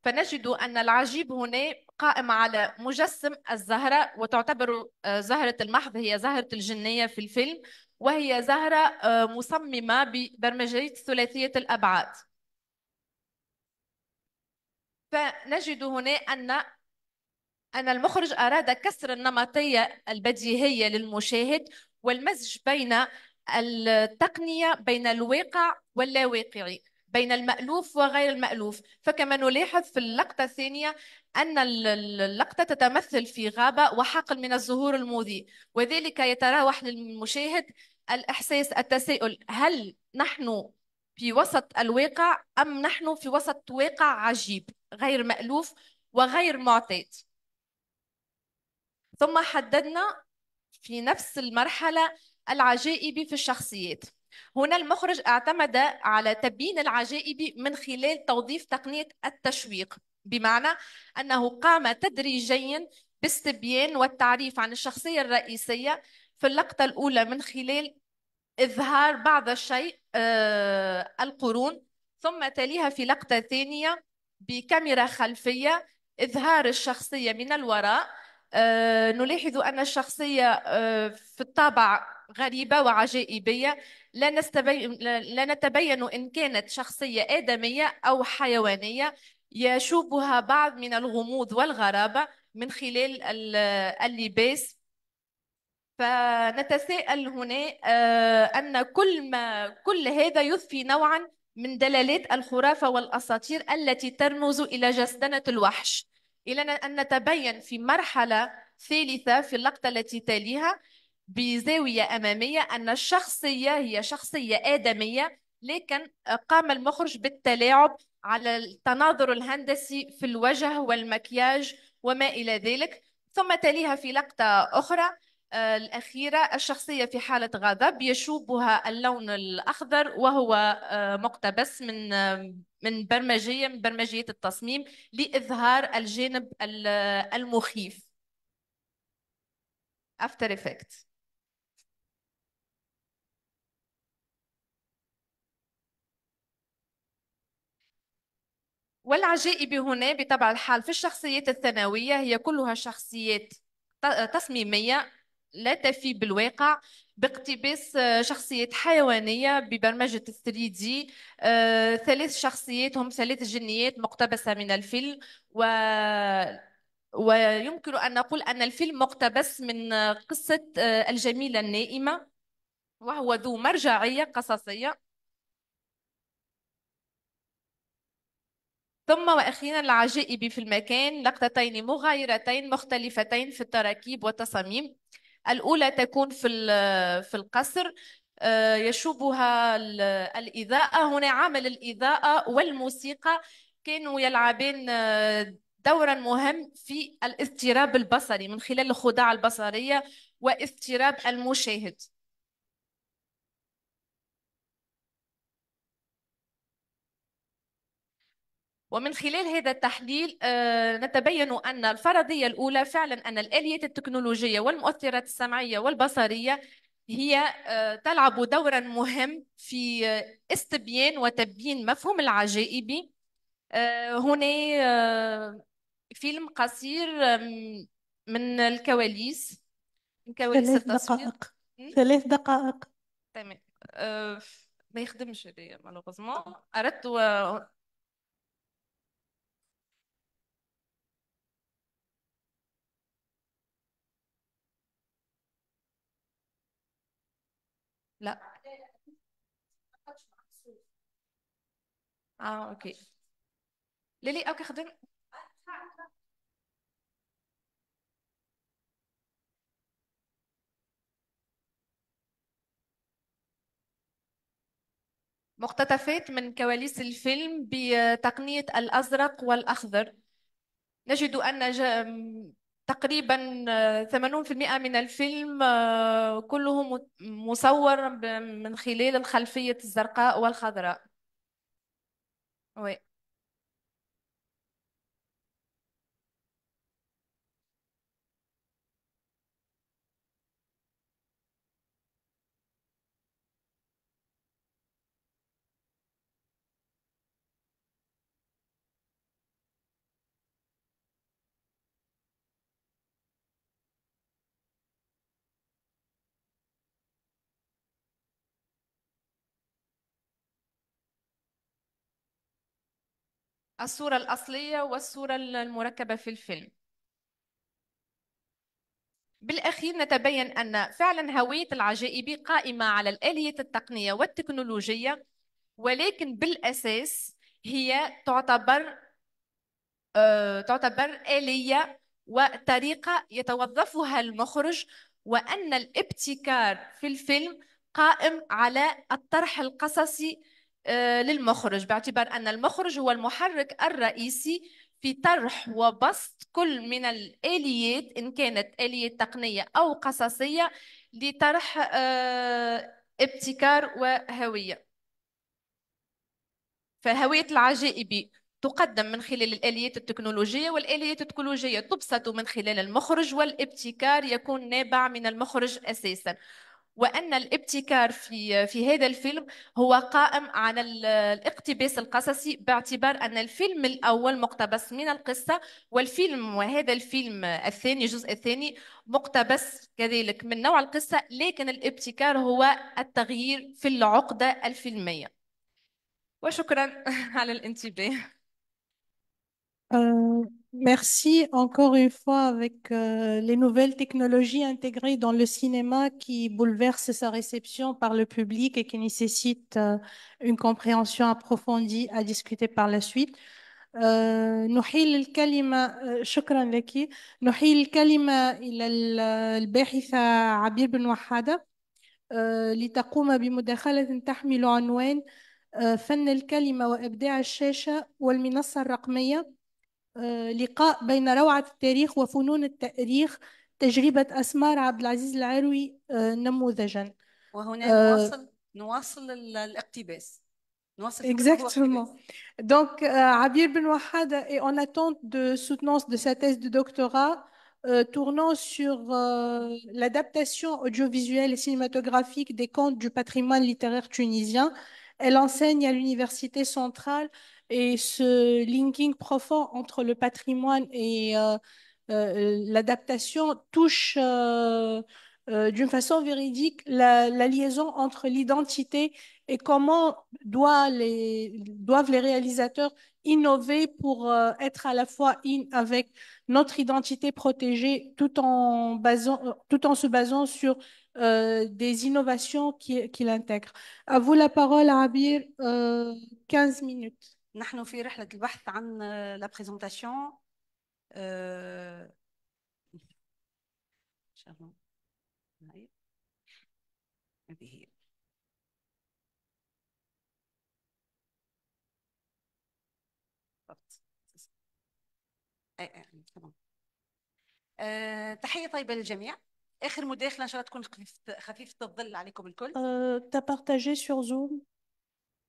فنجد أن العجيب هنا قائم على مجسم الزهرة وتعتبر آه، زهرة المحض هي زهرة الجنية في الفيلم وهي زهرة آه، مصممة ببرمجية ثلاثية الأبعاد فنجد هنا أن أن المخرج أراد كسر النمطية البديهية للمشاهد والمزج بين التقنية بين الواقع واللاواقعي بين المألوف وغير المألوف فكما نلاحظ في اللقطة الثانية أن اللقطة تتمثل في غابة وحقل من الزهور الموذي وذلك يتراوح للمشاهد الإحساس التساؤل هل نحن في وسط الواقع أم نحن في وسط واقع عجيب غير مألوف وغير معتاد ثم حددنا في نفس المرحلة العجائب في الشخصيات هنا المخرج اعتمد على تبيين العجائب من خلال توظيف تقنية التشويق بمعنى أنه قام تدريجيا باستبيان والتعريف عن الشخصية الرئيسية في اللقطة الأولى من خلال إظهار بعض الشيء آه القرون ثم تليها في لقطة ثانية بكاميرا خلفية إظهار الشخصية من الوراء آه نلاحظ أن الشخصية آه في الطابع غريبة وعجائبية لا, نستبين لا نتبين إن كانت شخصية آدمية أو حيوانية يشوبها بعض من الغموض والغرابة من خلال اللباس فنتساءل هنا آه، أن كل ما كل هذا يضفي نوعا من دلالات الخرافة والأساطير التي ترمز إلى جسدنة الوحش إلى أن نتبين في مرحلة ثالثة في اللقطة التي تليها بزاوية أمامية أن الشخصية هي شخصية آدمية لكن قام المخرج بالتلاعب على التناظر الهندسي في الوجه والمكياج وما إلى ذلك ثم تليها في لقطة أخرى آه، الأخيرة الشخصية في حالة غضب يشوبها اللون الأخضر وهو آه، مقتبس من آه، من برمجية من برمجية التصميم لإظهار الجانب المخيف After Effects والعجائب هنا بطبع الحال في الشخصيات الثانوية هي كلها شخصيات تصميمية لا تفي بالواقع باقتباس آه، شخصيات حيوانية ببرمجة 3 دي آه، ثلاث شخصيات هم ثلاث جنيات مقتبسة من الفيلم و ويمكن أن نقول أن الفيلم مقتبس من قصة آه، الجميلة النائمة وهو ذو مرجعية قصصية ثم وأخيرا العجائب في المكان لقطتين مغايرتين مختلفتين في التراكيب والتصاميم الأولى تكون في في القصر آه، يشوبها الإضاءة هنا عمل الإضاءة والموسيقى كانوا يلعبان آه، دورا مهم في الاضطراب البصري من خلال الخداع البصرية واضطراب المشاهد ومن خلال هذا التحليل آه، نتبين أن الفرضية الأولى فعلا أن الآليات التكنولوجية والمؤثرات السمعية والبصرية هي آه، تلعب دورا مهم في آه، استبيان وتبيين مفهوم العجائب هنا فيلم قصير من الكواليس من كواليس ثلاث التصوير دقائق ثلاث دقائق تمام ما يخدمش هذايا مالوغوزمون اردت لا اه اوكي ليلي اوكي خدم مقتطفات من كواليس الفيلم بتقنية الأزرق والأخضر نجد أن تقريبا 80% آه، من الفيلم آه، كله مصور من خلال الخلفية الزرقاء والخضراء. وي. الصورة الأصلية والصورة المركبة في الفيلم بالأخير نتبين أن فعلا هوية العجائب قائمة على الآلية التقنية والتكنولوجية ولكن بالأساس هي تعتبر آه، تعتبر آلية وطريقة يتوظفها المخرج وأن الابتكار في الفيلم قائم على الطرح القصصي آه، للمخرج باعتبار أن المخرج هو المحرك الرئيسي في طرح وبسط كل من الآليات إن كانت آلية تقنية أو قصصية لطرح آه، ابتكار وهوية فهوية العجائب تقدم من خلال الآليات التكنولوجية والآليات التكنولوجية تبسط من خلال المخرج والابتكار يكون نابع من المخرج أساساً وأن الابتكار في في هذا الفيلم هو قائم على الاقتباس القصصي باعتبار أن الفيلم الأول مقتبس من القصة والفيلم وهذا الفيلم الثاني الجزء الثاني مقتبس كذلك من نوع القصة لكن الابتكار هو التغيير في العقدة الفيلمية وشكرا على الانتباه
Merci encore une fois avec euh, les nouvelles technologies intégrées dans le cinéma qui bouleversent sa réception par le public et qui nécessitent euh, une compréhension approfondie à discuter par la suite. نحيل الكلمة شكرا لك نحيل الكلمة إلى الباحثة عبير بن وحادة لتقوم بمداخلة تحمل عنوان فن الكلمة وإبداع الشاشة والمنصة الرقمية لقاء بين روعة التاريخ وفنون التاريخ تجربة أسمار عبد العزيز العروي نموذجا
وهنا نواصل نواصل الاقتباس Exactement.
Donc, euh, Abir Ben Wahad est en attente de soutenance de sa thèse de doctorat euh, tournant sur euh, l'adaptation audiovisuelle et cinématographique des contes du patrimoine littéraire tunisien. Elle enseigne à l'Université centrale et ce linking profond entre le patrimoine et euh, euh, l'adaptation touche euh, d'une façon véridique la, liaison entre l'identité et comment les, doivent les réalisateurs innover pour être à la fois in avec notre identité protégée tout en, tout en se basant sur des innovations qui, qui intègre. À vous la parole, Abir,
15 minutes. نحن في رحلة البحث عن لا بريزونتاسيون آه، هذه هي إيه، إيه، إيه، تمام آه، تحية طيبة للجميع آخر مداخلة إن شاء الله تكون خفيفة الظل عليكم الكل.
تبارتاجي سور زوم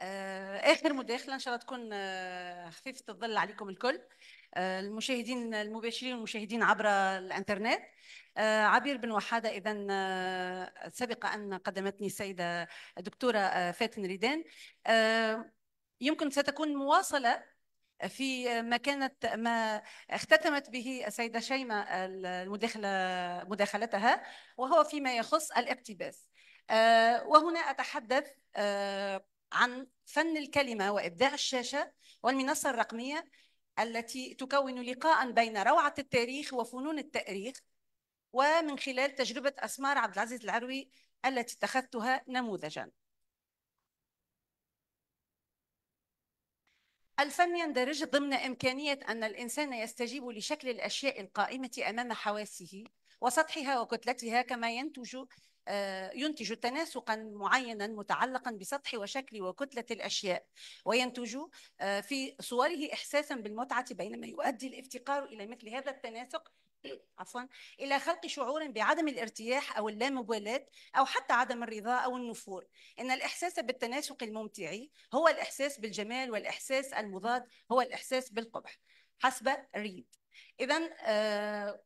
آه، اخر مداخله ان شاء الله تكون آه، خفيفه الظل عليكم الكل آه، المشاهدين المباشرين والمشاهدين عبر الانترنت عبير بن وحادة إذا سبق أن قدمتني السيدة الدكتورة فاتن ريدان يمكن ستكون مواصلة في ما كانت ما اختتمت به السيدة شيماء المداخلة مداخلتها وهو فيما يخص الاقتباس وهنا أتحدث عن فن الكلمة وإبداع الشاشة والمنصة الرقمية التي تكون لقاء بين روعة التاريخ وفنون التأريخ ومن خلال تجربة أسمار عبد العزيز العروي التي اتخذتها نموذجا الفن يندرج ضمن إمكانية أن الإنسان يستجيب لشكل الأشياء القائمة أمام حواسه وسطحها وكتلتها كما ينتج آه، ينتج تناسقا معينا متعلقا بسطح وشكل وكتلة الأشياء وينتج آه، في صوره إحساسا بالمتعة بينما يؤدي الافتقار إلى مثل هذا التناسق عفوا الى خلق شعور بعدم الارتياح او اللامبالاه او حتى عدم الرضا او النفور ان الاحساس بالتناسق الممتع هو الاحساس بالجمال والاحساس المضاد هو الاحساس بالقبح حسب ريد اذا آه،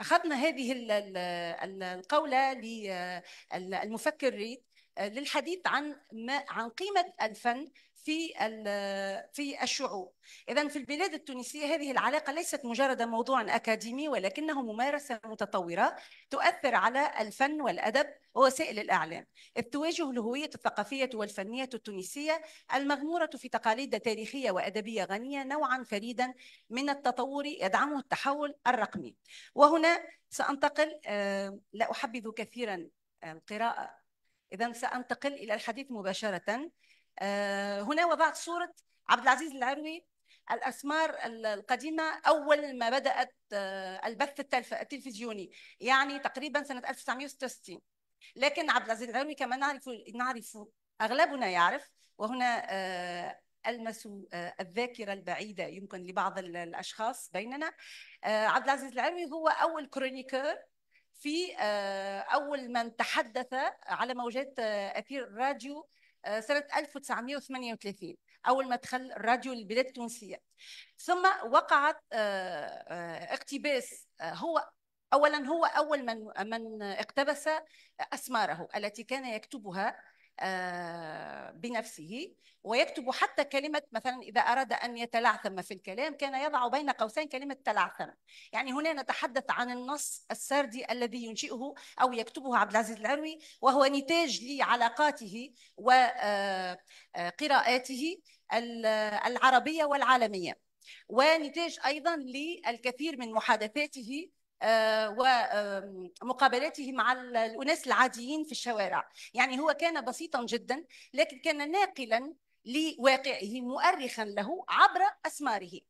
اخذنا هذه القوله للمفكر ريد آه، للحديث عن ما عن قيمه الفن في في الشعوب اذا في البلاد التونسيه هذه العلاقه ليست مجرد موضوع اكاديمي ولكنه ممارسه متطوره تؤثر على الفن والادب ووسائل الاعلام اذ تواجه الهويه الثقافيه والفنيه التونسيه المغموره في تقاليد تاريخيه وادبيه غنيه نوعا فريدا من التطور يدعمه التحول الرقمي وهنا سانتقل آه، لا احبذ كثيرا آه، القراءه اذا سانتقل الى الحديث مباشره آه، هنا وضعت صورة عبد العزيز العروي الأسمار القديمة أول ما بدأت آه، البث التلفزيوني يعني تقريبا سنة 1966 لكن عبد العزيز العروي كما نعرف نعرف أغلبنا يعرف وهنا آه، ألمس الذاكرة البعيدة يمكن لبعض الأشخاص بيننا عبد العزيز العروي هو أول كرونيكور في أول من تحدث على موجات أثير الراديو آه، سنة 1938 أول ما دخل الراديو للبلاد التونسية ثم وقعت آه، آه، اقتباس هو اولا هو اول من من اقتبس اسماره التي كان يكتبها آه، بنفسه ويكتب حتى كلمة مثلا إذا أراد أن يتلعثم في الكلام كان يضع بين قوسين كلمة تلعثم يعني هنا نتحدث عن النص السردي الذي ينشئه أو يكتبه عبد العزيز العروي وهو نتاج لعلاقاته وقراءاته آه، آه، العربية والعالمية ونتاج أيضا للكثير من محادثاته آه، ومقابلاته مع الأناس العاديين في الشوارع يعني هو كان بسيطا جدا لكن كان ناقلا لواقعه مؤرخا له عبر أسماره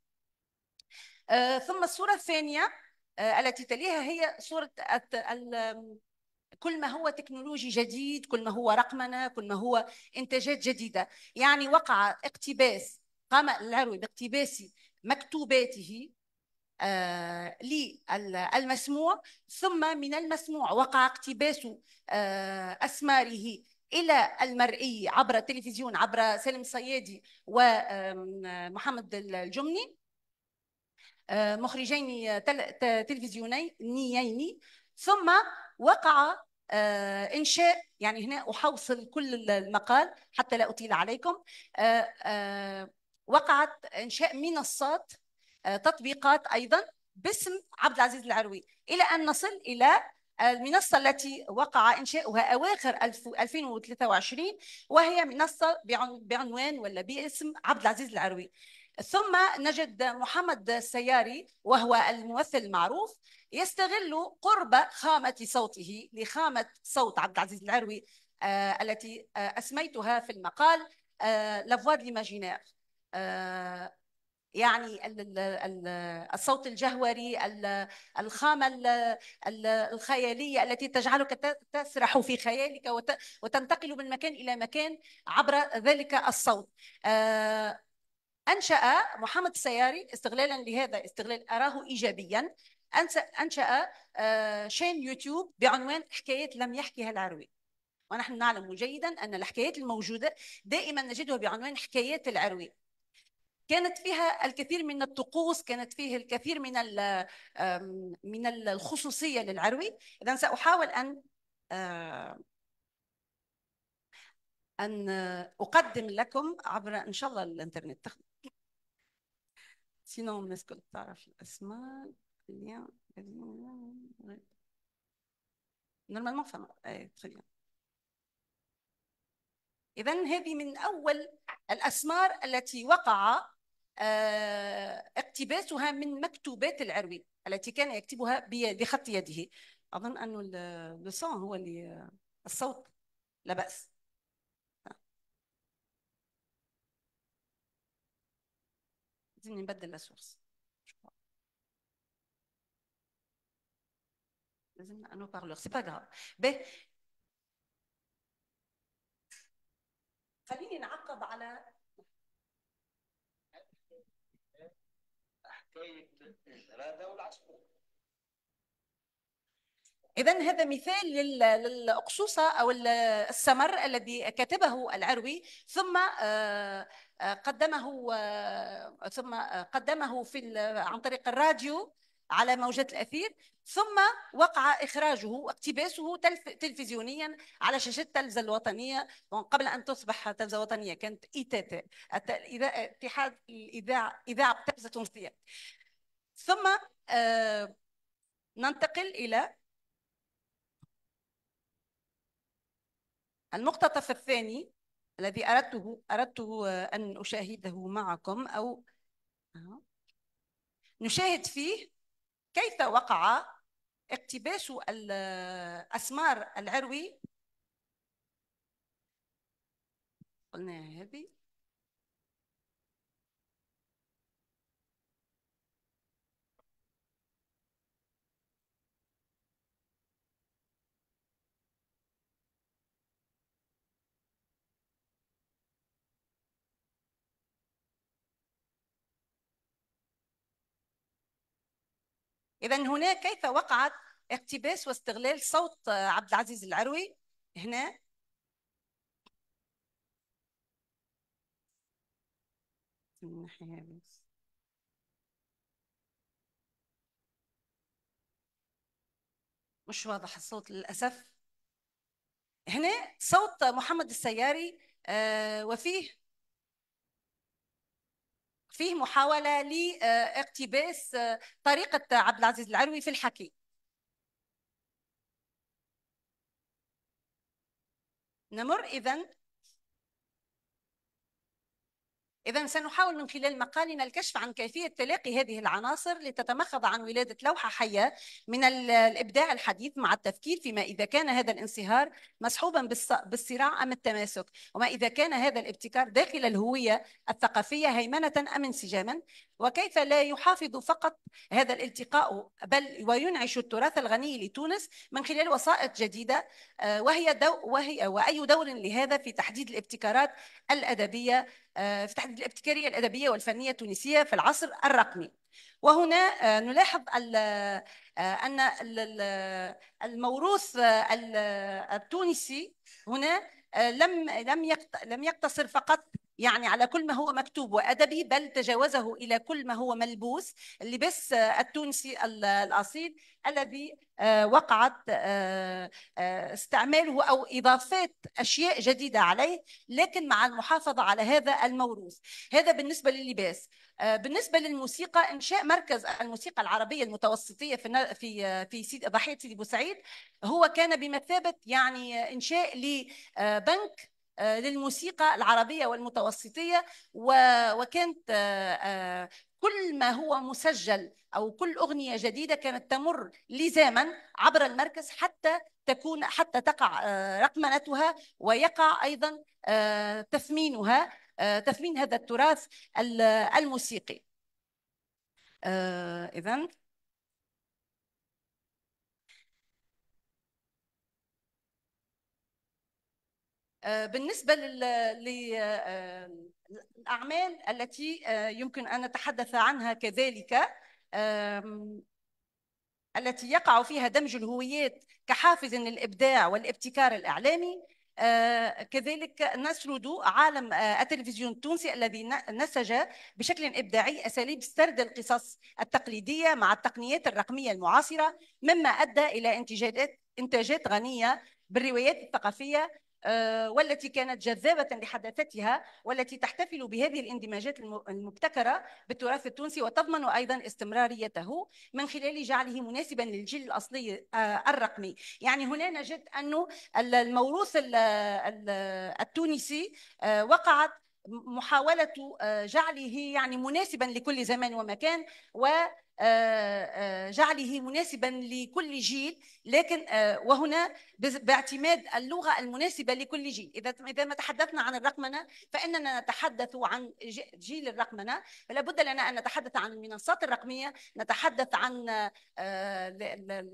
آه، ثم الصورة الثانية آه، التي تليها هي صورة كل ما هو تكنولوجي جديد كل ما هو رقمنة كل ما هو إنتاجات جديدة يعني وقع اقتباس قام العروي باقتباس مكتوباته آه، للمسموع ثم من المسموع وقع اقتباس آه، أسماره الى المرئي عبر التلفزيون عبر سالم الصيادي ومحمد الجمني آه، مخرجين تلفزيونيين ثم وقع انشاء يعني هنا احوصل كل المقال حتى لا اطيل عليكم وقعت انشاء منصات آه، تطبيقات أيضا باسم عبد العزيز العروي إلى أن نصل إلى آه، المنصة التي وقع إنشاؤها أواخر 2023 وهي منصة بعنوان ولا باسم عبد العزيز العروي ثم نجد محمد السياري وهو الممثل المعروف يستغل قرب خامة صوته لخامة صوت عبد العزيز العروي آه التي آه أسميتها في المقال لافوا دي ليماجينير يعني الصوت الجهوري الخامة الخيالية التي تجعلك تسرح في خيالك وتنتقل من مكان إلى مكان عبر ذلك الصوت آه، أنشأ محمد السياري استغلالا لهذا استغلال أراه إيجابيا أنشأ آه، شين يوتيوب بعنوان حكايات لم يحكيها العروي ونحن نعلم جيدا أن الحكايات الموجودة دائما نجدها بعنوان حكايات العروي كانت فيها الكثير من الطقوس كانت فيه الكثير من من الخصوصيه للعروي اذا ساحاول ان ان اقدم لكم عبر ان شاء الله الانترنت سينو الناس كل تعرف الاسماء نورمالمون فما اي تري اذا هذه من اول الاسمار التي وقع آه، اقتباسها من مكتوبات العروي التي كان يكتبها بخط يده اظن انه اللسان هو اللي الصوت لا باس لازم نبدل السورس لازم انه بارلور سي با غراف خليني نعقب على
حكايه
والعصفور
إذا هذا مثال للأقصوصة أو السمر الذي كتبه العروي ثم آه، آه، قدمه آه، ثم قدمه في عن طريق الراديو على موجات الأثير ثم وقع إخراجه واقتباسه تلفزيونيا على شاشات التلفزة الوطنية قبل أن تصبح تلفزة وطنية كانت اي تي تي اتحاد الإذاعة إذاعة التلفزة التونسية ثم آه ننتقل إلى المقتطف الثاني الذي أردته أردته آه، أن أشاهده معكم أو آه، نشاهد فيه كيف وقع اقتباس الأسمار العروي قلنا هذه إذا هنا كيف وقعت اقتباس واستغلال صوت عبد العزيز العروي هنا مش واضح الصوت للأسف هنا صوت محمد السياري آه، وفيه فيه محاولة لاقتباس آه، طريقة عبد العزيز العروي في الحكي نمر إذا إذا سنحاول من خلال مقالنا الكشف عن كيفية تلاقي هذه العناصر لتتمخض عن ولادة لوحة حية من الإبداع الحديث مع التفكير فيما إذا كان هذا الانصهار مصحوبا بالصراع أم التماسك وما إذا كان هذا الابتكار داخل الهوية الثقافية هيمنة أم انسجاما وكيف لا يحافظ فقط هذا الالتقاء بل وينعش التراث الغني لتونس من خلال وسائط جديدة آه، وهي, دو وهي وأي دور لهذا في تحديد الابتكارات الأدبية آه، في تحديد الابتكارية الأدبية والفنية التونسية في العصر الرقمي وهنا آه، نلاحظ آه، أن الموروث التونسي هنا لم لم لم يقتصر فقط يعني على كل ما هو مكتوب وأدبي بل تجاوزه إلى كل ما هو ملبوس اللبس آه، التونسي الأصيل الذي آه، وقعت آه، استعماله أو إضافات أشياء جديدة عليه لكن مع المحافظة على هذا الموروث هذا بالنسبة للباس بالنسبة للموسيقى إنشاء مركز الموسيقى العربية المتوسطية في في في سيد ضحية سيدي بوسعيد هو كان بمثابة يعني إنشاء لبنك آه، للموسيقى العربيه والمتوسطيه وكانت آه، آه، كل ما هو مسجل او كل اغنيه جديده كانت تمر لزاما عبر المركز حتى تكون حتى تقع رقمنتها ويقع ايضا تثمينها تثمين هذا التراث الموسيقي اذا آه، بالنسبة للأعمال آه، التي آه، يمكن أن نتحدث عنها كذلك التي يقع فيها دمج الهويات كحافز للإبداع والابتكار الإعلامي كذلك نسرد عالم التلفزيون التونسي الذي نسج بشكل إبداعي أساليب سرد القصص التقليدية مع التقنيات الرقمية المعاصرة مما أدى إلى إنتاجات إنتاجات غنية بالروايات الثقافية آه، والتي كانت جذابة لحداثتها والتي تحتفل بهذه الاندماجات المبتكرة بالتراث التونسي وتضمن أيضا استمراريته من خلال جعله مناسبا للجيل الأصلي آه، الرقمي يعني هنا نجد أن الموروث التونسي آه، وقعت محاولة آه، جعله يعني مناسبا لكل زمان ومكان و آه، آه، جعله مناسبا لكل جيل لكن وهنا باعتماد اللغه المناسبه لكل جيل اذا اذا ما تحدثنا عن الرقمنه فاننا نتحدث عن جيل الرقمنه فلا بد لنا ان نتحدث عن المنصات الرقميه نتحدث عن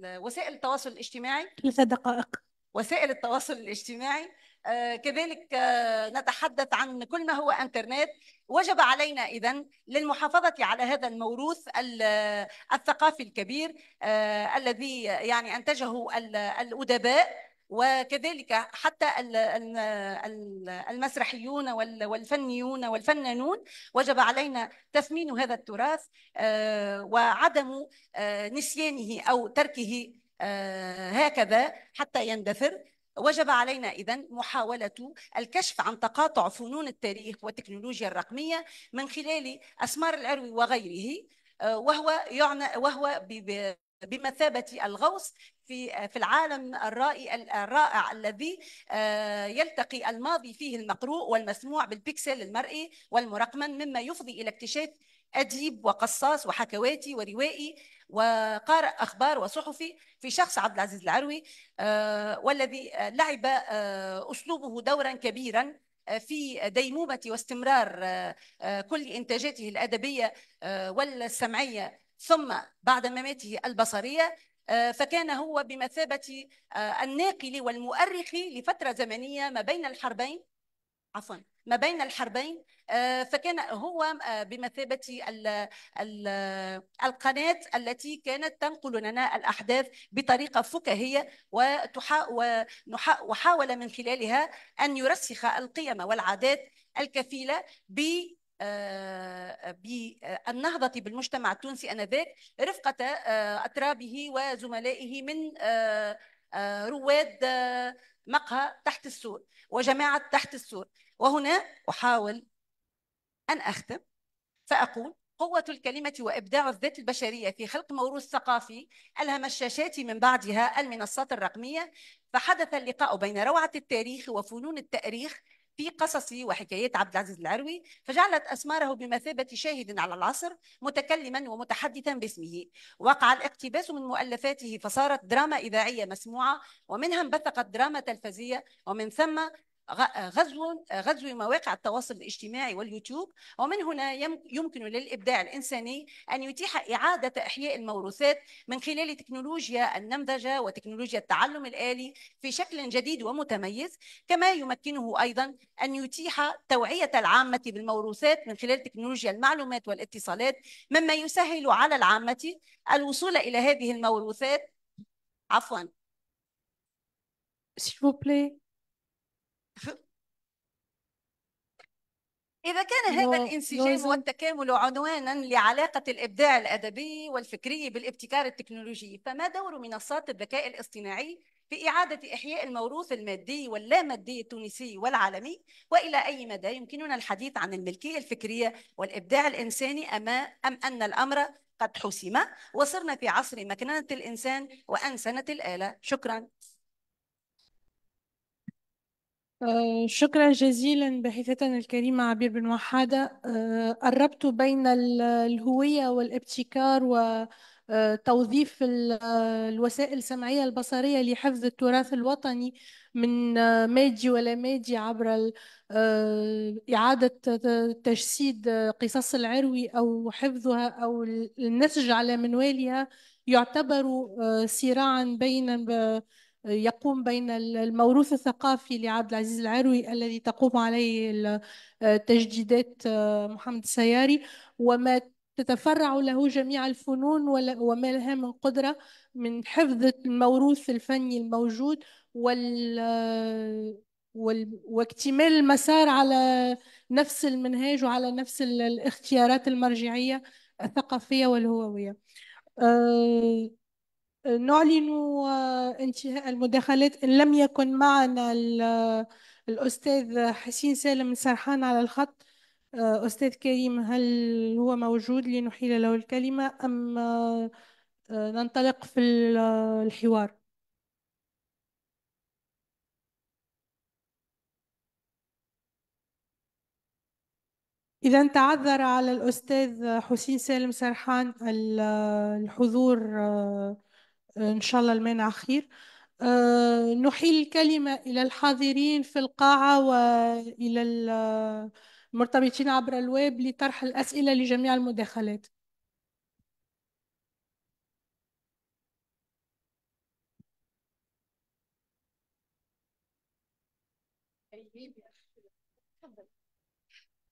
وسائل التواصل الاجتماعي
ثلاث دقائق
وسائل التواصل الاجتماعي آه، كذلك آه، نتحدث عن كل ما هو انترنت وجب علينا اذا للمحافظه على هذا الموروث آه، الثقافي الكبير الذي يعني انتجه الادباء وكذلك حتى المسرحيون والفنيون والفنانون وجب علينا تثمين هذا التراث وعدم نسيانه او تركه هكذا حتى يندثر وجب علينا إذا محاولة الكشف عن تقاطع فنون التاريخ والتكنولوجيا الرقمية من خلال أسمار العروي وغيره آه، وهو يعنى وهو بمثابة الغوص في آه، في العالم الرائع الرائع الذي آه، يلتقي الماضي فيه المقروء والمسموع بالبيكسل المرئي والمرقمن مما يفضي الى اكتشاف أديب وقصاص وحكواتي وروائي وقارئ أخبار وصحفي في شخص عبد العزيز العروي آه، والذي آه، لعب آه، أسلوبه دورا كبيرا في ديمومة واستمرار كل إنتاجاته الأدبية والسمعية ثم بعد مماته البصرية فكان هو بمثابة الناقل والمؤرخ لفترة زمنية ما بين الحربين عفوا ما بين الحربين آه، فكان هو آه، بمثابة القناة التي كانت تنقل لنا الأحداث بطريقة فكاهية وحاول من خلالها أن يرسخ القيم والعادات الكفيلة ب آه، بالنهضة بالمجتمع التونسي آنذاك رفقة أترابه وزملائه من رواد مقهى تحت السور وجماعة تحت السور وهنا أحاول أن أختم فأقول قوة الكلمة وإبداع الذات البشرية في خلق موروث ثقافي ألهم الشاشات من بعدها المنصات الرقمية فحدث اللقاء بين روعة التاريخ وفنون التأريخ في قصصي وحكايات عبد العزيز العروي فجعلت أسماره بمثابة شاهد على العصر متكلما ومتحدثا باسمه وقع الاقتباس من مؤلفاته فصارت دراما إذاعية مسموعة ومنها انبثقت دراما تلفزية ومن ثم غزو غزو مواقع التواصل الاجتماعي واليوتيوب ومن هنا يمكن للابداع الانساني ان يتيح اعاده احياء الموروثات من خلال تكنولوجيا النمذجه وتكنولوجيا التعلم الالي في شكل جديد ومتميز كما يمكنه ايضا ان يتيح توعيه العامه بالموروثات من خلال تكنولوجيا المعلومات والاتصالات مما يسهل على العامه الوصول الى هذه الموروثات عفوا
S'il vous plaît.
إذا كان هذا الانسجام والتكامل عنوانا لعلاقة الإبداع الأدبي والفكري بالابتكار التكنولوجي فما دور منصات الذكاء الاصطناعي في إعادة إحياء الموروث المادي واللامادي التونسي والعالمي وإلى أي مدى يمكننا الحديث عن الملكية الفكرية والإبداع الإنساني أما أم أن الأمر قد حسم وصرنا في عصر مكنة الإنسان وأنسنة الآلة شكراً
آه، شكرا جزيلا باحثتنا الكريمة عبير بن وحادة آه، قربت بين الهوية والابتكار وتوظيف آه، الوسائل السمعية البصرية لحفظ التراث الوطني من ماجي مادي ولا مادي عبر إعادة تجسيد قصص العروي أو حفظها أو النسج على منوالها يعتبر صراعا بين يقوم بين الموروث الثقافي لعبد العزيز العروي الذي تقوم عليه تجديدات آه، محمد السياري وما تتفرع له جميع الفنون وما لها من قدرة من حفظ الموروث الفني الموجود وال واكتمال المسار على نفس المنهاج وعلى نفس الاختيارات المرجعية الثقافية والهوية آه، نعلن آه، انتهاء المداخلات إن لم يكن معنا آه، الأستاذ حسين سالم سرحان على الخط آه، أستاذ كريم هل هو موجود لنحيل له الكلمة أم ننطلق في الحوار إذا تعذر على الأستاذ حسين سالم سرحان الحضور إن شاء الله المانع خير آه، نحيل الكلمة إلى الحاضرين في القاعة وإلى المرتبطين عبر الويب لطرح الأسئلة لجميع المداخلات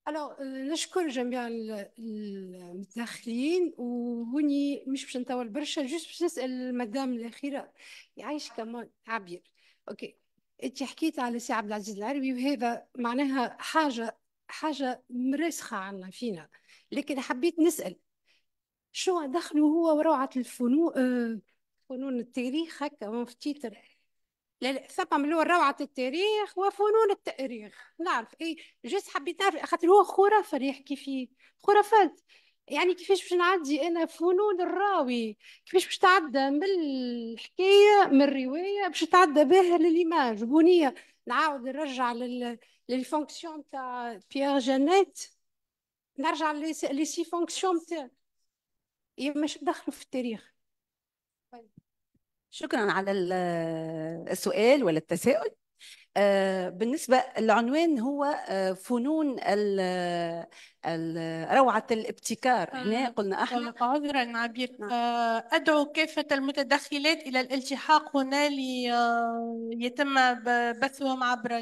الوغ نشكر
جميع المتدخلين وهوني مش باش نطول برشا جوست باش نسال المدام الاخيره يعيش كمان عبير اوكي انت
حكيت على سي عبد العزيز العربي وهذا معناها حاجه حاجه مرسخه عنا فينا لكن حبيت نسال شو دخله هو وروعه الفنون
فنون التاريخ هكا في التيتر ثم اللي هو روعة التاريخ وفنون التاريخ نعرف اي جست حبيت نعرف خاطر هو خرافة اللي يحكي فيه خرافات يعني كيفاش باش نعدي انا فنون الراوي كيفاش باش تعدى من الحكايه من الروايه باش تعدى بها للإيماج بونية نعاود نرجع لل للفونكسيون تاع بيير جانيت نرجع لي سي فونكسيون تاع مش دخلوا في التاريخ
شكرا على السؤال ولا التساؤل آه، بالنسبة العنوان هو آه، فنون روعة الابتكار هنا آه، قلنا احنا عذرا عبير نعم. أدعو
كافة المتدخلات إلى الالتحاق هنا ليتم بثهم عبر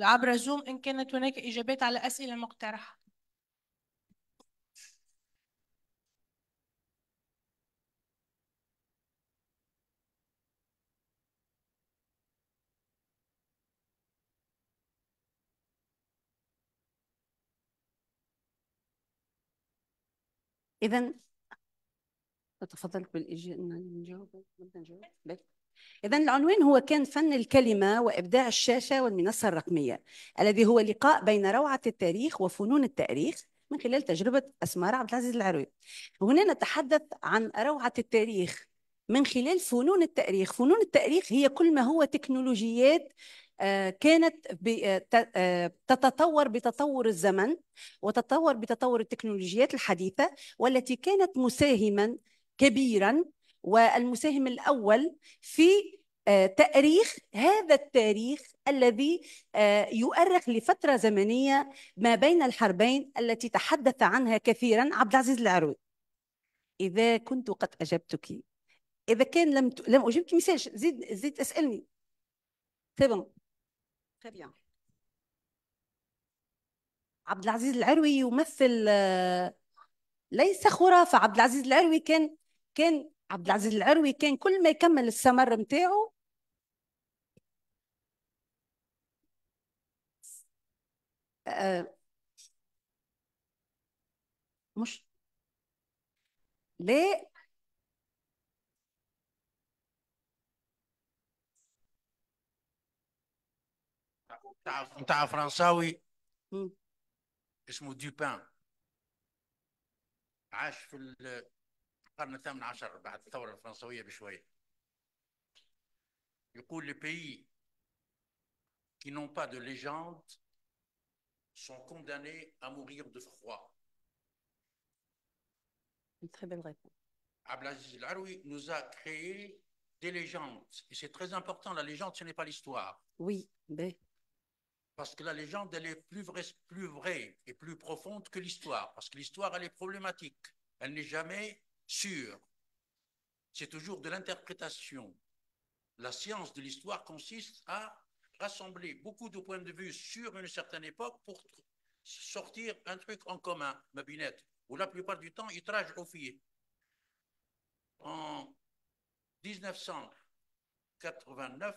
عبر زوم إن كانت هناك إجابات على أسئلة مقترحة
إذا تفضلت بالإجابة نجاوب إذا العنوان هو كان فن الكلمة وإبداع الشاشة والمنصة الرقمية الذي هو لقاء بين روعة التاريخ وفنون التاريخ من خلال تجربة أسمار عبد العزيز العروي هنا نتحدث عن روعة التاريخ من خلال فنون التاريخ فنون التاريخ هي كل ما هو تكنولوجيات آه، كانت آه، آه، تتطور بتطور الزمن وتتطور بتطور التكنولوجيات الحديثة والتي كانت مساهما كبيرا والمساهم الأول في تأريخ هذا التاريخ الذي يؤرخ لفترة زمنية ما بين الحربين التي تحدث عنها كثيرا عبد العزيز العروي إذا كنت قد أجبتك إذا كان لم لم أجبك مثال زيد زيد اسألني تمام عبد العزيز العروي يمثل آه، ليس خرافة عبد العزيز العروي كان كان عبد العزيز العروي كان كل ما يكمل السمر متاعه آه، مش لا
un mtaa Fransawi اسمه ديبان عاش في القرن الثامن عشر بعد الثورة الفرنسوية بشوية يقول les pays qui n'ont pas de légende sont condamnés à mourir de froid.
Une très belle réponse.
Abdelaziz Laroui nous a créé des légendes. Et c'est très important, la légende, ce n'est pas l'histoire.
Oui, mais ben
parce que la légende, elle est plus vraie, plus vraie et plus profonde que l'histoire, parce que l'histoire, elle est problématique, elle n'est jamais sûre. C'est toujours de l'interprétation. La science de l'histoire consiste à rassembler beaucoup de points de vue sur une certaine époque pour sortir un truc en commun, ma binette, où la plupart du temps, il trage au fil. En 1989,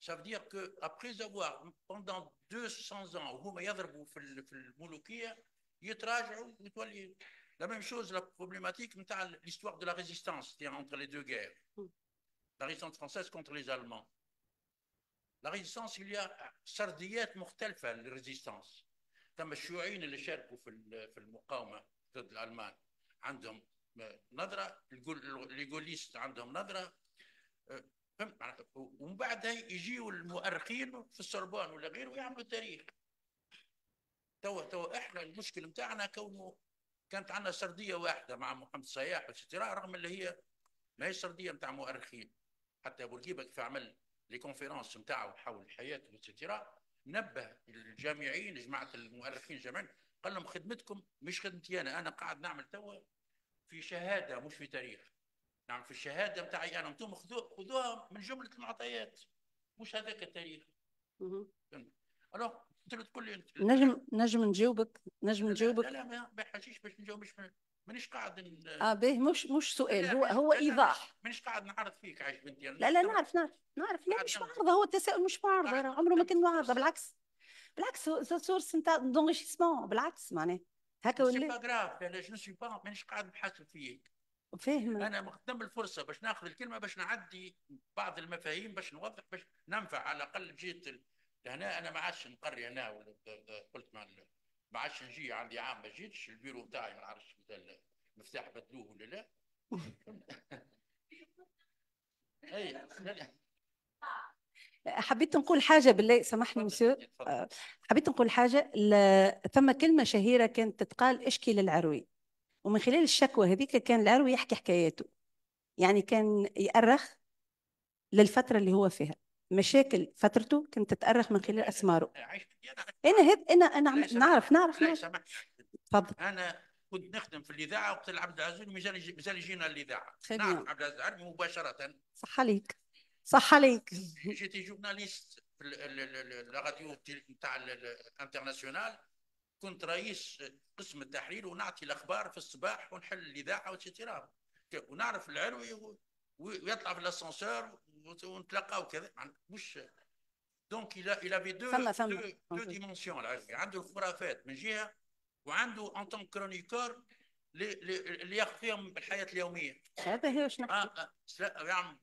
Ça veut dire que après avoir, pendant 200 ans, la même chose, la problématique, l'histoire de la résistance, entre les deux guerres. Hmm. La résistance française contre les Allemands. La résistance, il y a سرديات euh, مختلفة hein, la résistance, les ont une في فهمت معناتها ومن بعدها يجيوا المؤرخين في السربان ولا غيره ويعملوا تاريخ توا توا احنا المشكله نتاعنا كونه كانت عندنا سرديه واحده مع محمد صياح والشتراء رغم اللي هي ما هي سرديه نتاع مؤرخين حتى بورقيبه كيف عمل لي كونفيرونس نتاعو حول حياته والشتراء نبه الجامعين جماعه المؤرخين جميعا قال لهم خدمتكم مش خدمتي انا انا قاعد نعمل توا في شهاده مش في تاريخ نعم في الشهاده نتاعي يعني انتم خذوها خذوها من جمله المعطيات مش هذاك التاريخ الو انت تقول لي
انت نجم نجم نجاوبك نجم نجاوبك لا لا
ما يحاجيش باش نجاوب مش مانيش قاعد اه باهي
مش مش سؤال هو هو ايضاح
مانيش قاعد نعرض فيك عايش بنتي لا لا نعرف نعرف
نعرف لا مش معارضه هو التساؤل مش معارضه عمره ما كان معارضه بالعكس بالعكس سورس نتاع دونغيشيسمون بالعكس معناه هكا ولا سي با
جراف انا جو سي با مانيش قاعد نحاسب فيك فاهمة انا مقدم الفرصه باش ناخذ الكلمه باش نعدي بعض المفاهيم باش نوضح باش ننفع على الاقل جيت لهنا انا ما عادش نقري هنا قلت ما عادش نجي عندي عام ما جيتش البيرو بتاعي ما نعرفش المفتاح بدلوه ولا لا اي
حبيت نقول حاجه بالله سامحني مسيو آه، حبيت نقول حاجه ثم كلمه شهيره كانت تتقال اشكي للعروي ومن خلال الشكوى هذيك كان العروي يحكي حكاياته يعني كان يأرخ للفترة اللي هو فيها مشاكل فترته كانت تتأرخ من خلال أسماره أنا هب أنا أنا نعرف نعرف نعرف تفضل
أنا كنت نخدم في الإذاعة وقت عبد العزيز مازال مازال يجينا الإذاعة نعرف عبد العزيز عربي مباشرة
صح عليك صح عليك
جيتي جورناليست في الراديو نتاع الانترناسيونال كنت رئيس قسم التحرير ونعطي الاخبار في الصباح ونحل الاذاعه وتتراب ونعرف العلوي ويطلع في الاسانسور ونتلقى كذا مش دونك الى الى في دو دو ديمونسيون العلوي عنده الخرافات من جهه وعنده ان تون كرونيكور اللي ياخذ فيهم الحياه اليوميه
هذا هي واش نحكي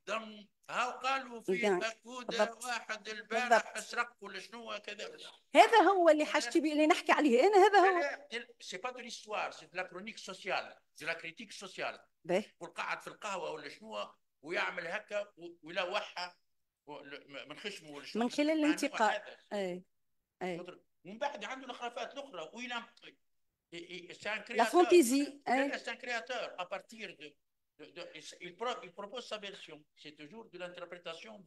دم هاو قالوا في يعني بكوده واحد البارح سرق ولا شنو كذا
هذا هو اللي حاجتي اللي نحكي عليه انا هذا هو
سي با دو ليستوار سي لا كرونيك سوسيال دي لا كريتيك سوسيال والقعد في القهوه ولا شنو ويعمل هكا ولا وحى من خشمه ولا شنو من خلال الانتقاء
اي اي
ومن بعد عنده الخرافات الاخرى ويلا سان كرياتور لا فانتيزي سان كرياتور ابارتير de, de, il, pro, il, propose sa version c'est toujours de l'interprétation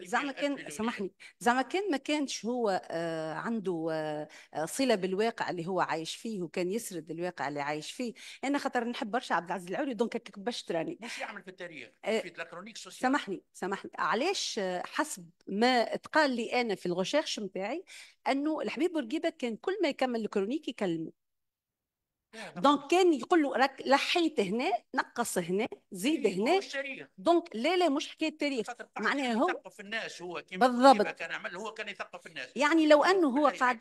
زعما كان سامحني
زعما كان ما كانش هو آه، عنده آه، آه، صله بالواقع اللي هو عايش فيه وكان يسرد الواقع اللي عايش فيه انا خاطر نحب برشا عبد العزيز العوري دونك باش تراني
باش يعمل في التاريخ في سوسيال سامحني
سامحني علاش حسب ما تقال لي انا في الغوشيرش نتاعي انه الحبيب بورقيبه كان كل ما يكمل الكرونيك يكلمه دونك كان يقول له راك لحيت هنا نقص هنا زيد إيه، هنا دونك لا لا مش حكايه تاريخ معناها هو يثقف
الناس هو كيما بالضبط كان عمل هو كان يثقف
الناس يعني لو انه هو قاعد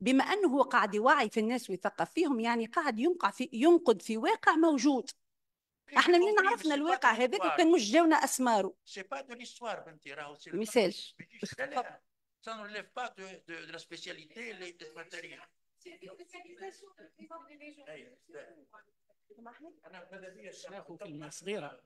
بما انه هو قاعد يوعي في الناس ويثقف فيهم يعني قاعد ينقع في ينقد في واقع موجود إيه، احنا منين عرفنا الواقع هذاك وكان مش جاونا اسماره
سي با دو ليستوار بنتي راهو سي لا لا سا ليف با دو لا سبيسياليتي اللي التاريخ صغيره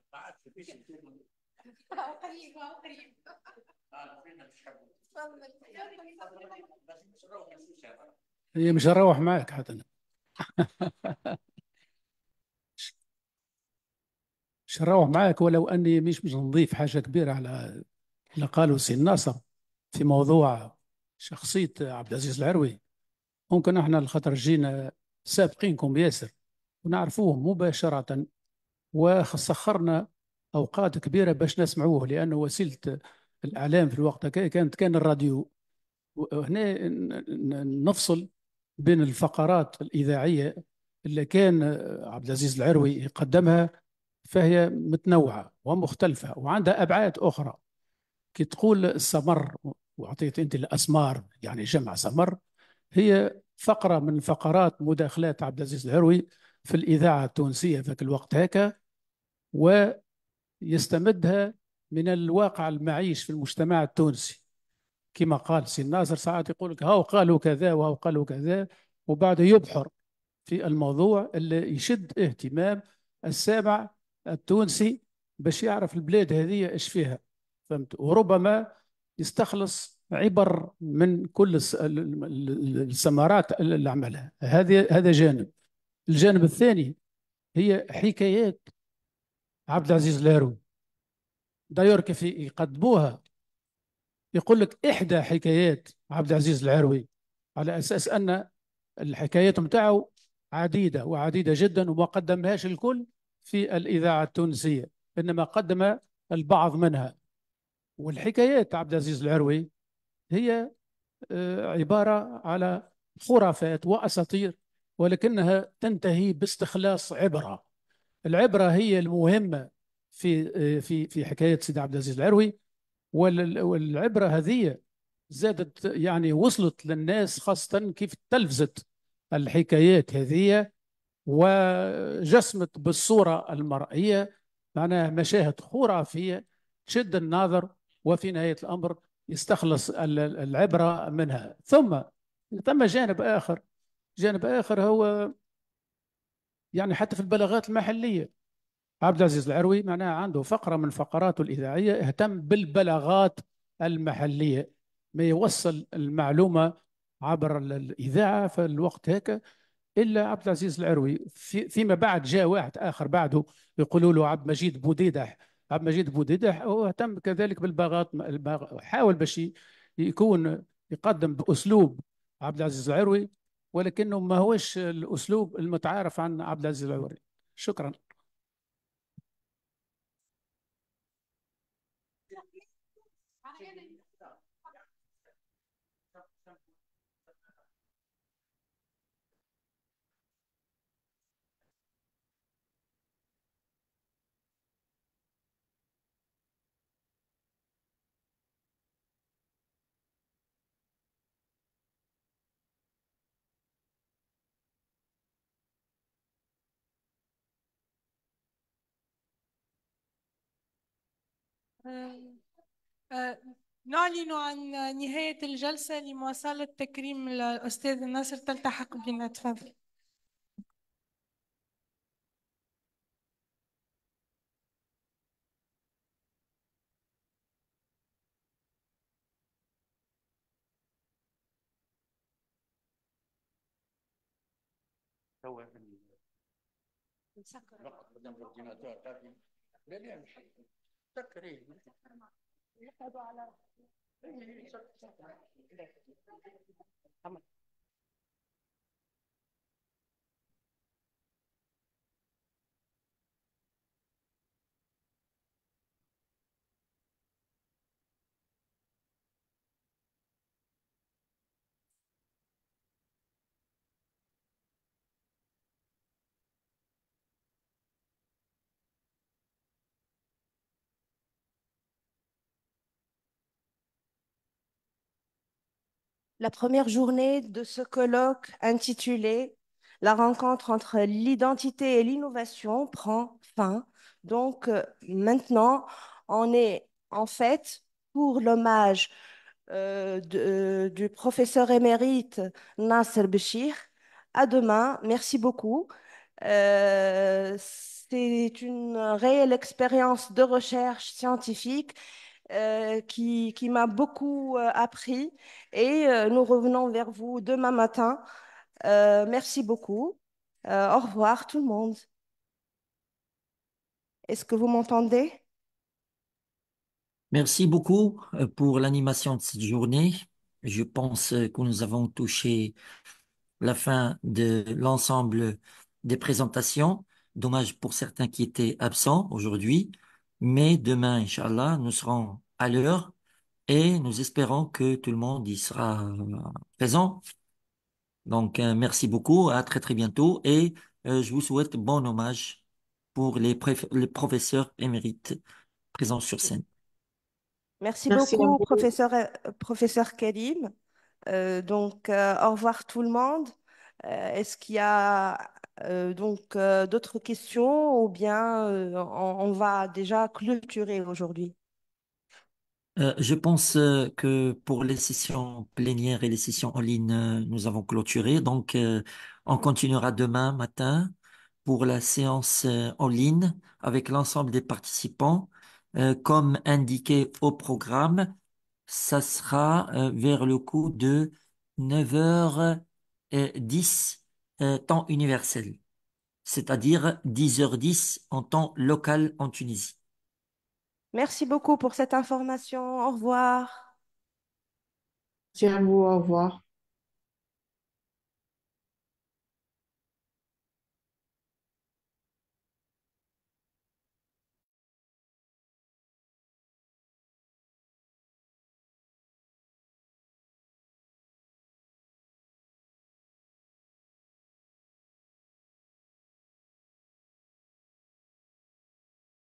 هي مش هنروح معك
حتى انا مش هنروح معك ولو اني مش مش نضيف حاجه كبيره على اللي قاله سي الناصر في موضوع شخصيه عبد العزيز العروي ممكن احنا الخطر جينا سابقينكم ياسر ونعرفوه مباشرة وسخرنا أوقات كبيرة باش نسمعوه لأنه وسيلة الإعلام في الوقت كانت كان الراديو وهنا نفصل بين الفقرات الإذاعية اللي كان عبد العزيز العروي يقدمها فهي متنوعة ومختلفة وعندها أبعاد أخرى كي تقول السمر وعطيت أنت الأسمار يعني جمع سمر هي فقرة من فقرات مداخلات عبد العزيز العروي في الإذاعة التونسية ذاك الوقت هكا ويستمدها من الواقع المعيش في المجتمع التونسي كما قال سي الناصر ساعات يقول لك هاو قالوا كذا وهاو قالوا كذا وبعد يبحر في الموضوع اللي يشد اهتمام السامع التونسي باش يعرف البلاد هذه ايش فيها فهمت وربما يستخلص عبر من كل الثمرات اللي عملها هذه هذا جانب الجانب الثاني هي حكايات عبد العزيز لارو دايور كيف يقدموها يقول لك احدى حكايات عبد العزيز العروي على اساس ان الحكايات نتاعو عديده وعديده جدا وما قدمهاش الكل في الاذاعه التونسيه انما قدم البعض منها والحكايات عبد العزيز العروي هي آه، عبارة على خرافات وأساطير ولكنها تنتهي باستخلاص عبرة العبرة هي المهمة في آه، في في حكاية سيدي عبد العزيز العروي والعبرة هذه زادت يعني وصلت للناس خاصة كيف تلفزت الحكايات هذه وجسمت بالصورة المرئية معناها مشاهد خرافية تشد الناظر وفي نهاية الأمر يستخلص العبرة منها ثم ثم جانب آخر جانب آخر هو يعني حتى في البلاغات المحلية عبد العزيز العروي معناها عنده فقرة من فقراته الإذاعية اهتم بالبلاغات المحلية ما يوصل المعلومة عبر الإذاعة في الوقت هيك إلا عبد العزيز العروي في فيما بعد جاء واحد آخر بعده يقولوا له عبد مجيد بوديدة عبد المجيد بوديدة اهتم كذلك بالباغات حاول باش يكون يقدم باسلوب عبد العزيز العروي ولكنه ما هوش الاسلوب المتعارف عن عبد العزيز العروي شكرا
آه، آه، نعلن عن نهاية الجلسة لمواصلة تكريم الأستاذ ناصر تلتحق بنا تفضل
توا
نقعد قدام الاورديناتور
لا لا سكري
يحفظوا على إيه،
la première journée de ce colloque intitulé La rencontre entre l'identité et l'innovation prend fin. Donc euh, maintenant, on est en fait pour l'hommage euh, euh, du professeur émérite Nasser Béchir. À demain, merci beaucoup. C'est une réelle expérience de recherche scientifique euh, qui, m'a beaucoup euh, appris et euh, nous revenons vers vous demain matin. merci beaucoup. au revoir tout le monde. Est-ce que vous m'entendez
Merci beaucoup pour l'animation de cette journée. Je pense que nous avons touché la fin de l'ensemble des présentations. Dommage pour certains qui étaient absents aujourd'hui. Mais demain, Inch'Allah, nous serons à l'heure et nous espérons que tout le monde y sera euh, présent. Donc, euh, merci beaucoup, à très très bientôt et euh, je vous souhaite bon hommage pour les, professeurs émérites présents sur scène.
Merci, beaucoup, professeur, professeur donc, au revoir tout le monde. Est-ce qu'il y a euh, donc, euh, d'autres questions ou bien euh, on, on, va déjà clôturer aujourd'hui
Je pense que pour les sessions plénières et les sessions en ligne, nous avons clôturé. Donc, on continuera demain matin pour la séance en ligne avec l'ensemble des participants. comme indiqué au programme, ça sera vers le coup de 9h10 temps universel, c'est-à-dire 10h10 en temps local en Tunisie.
Merci beaucoup pour cette information. Au revoir. Merci à vous. Au revoir.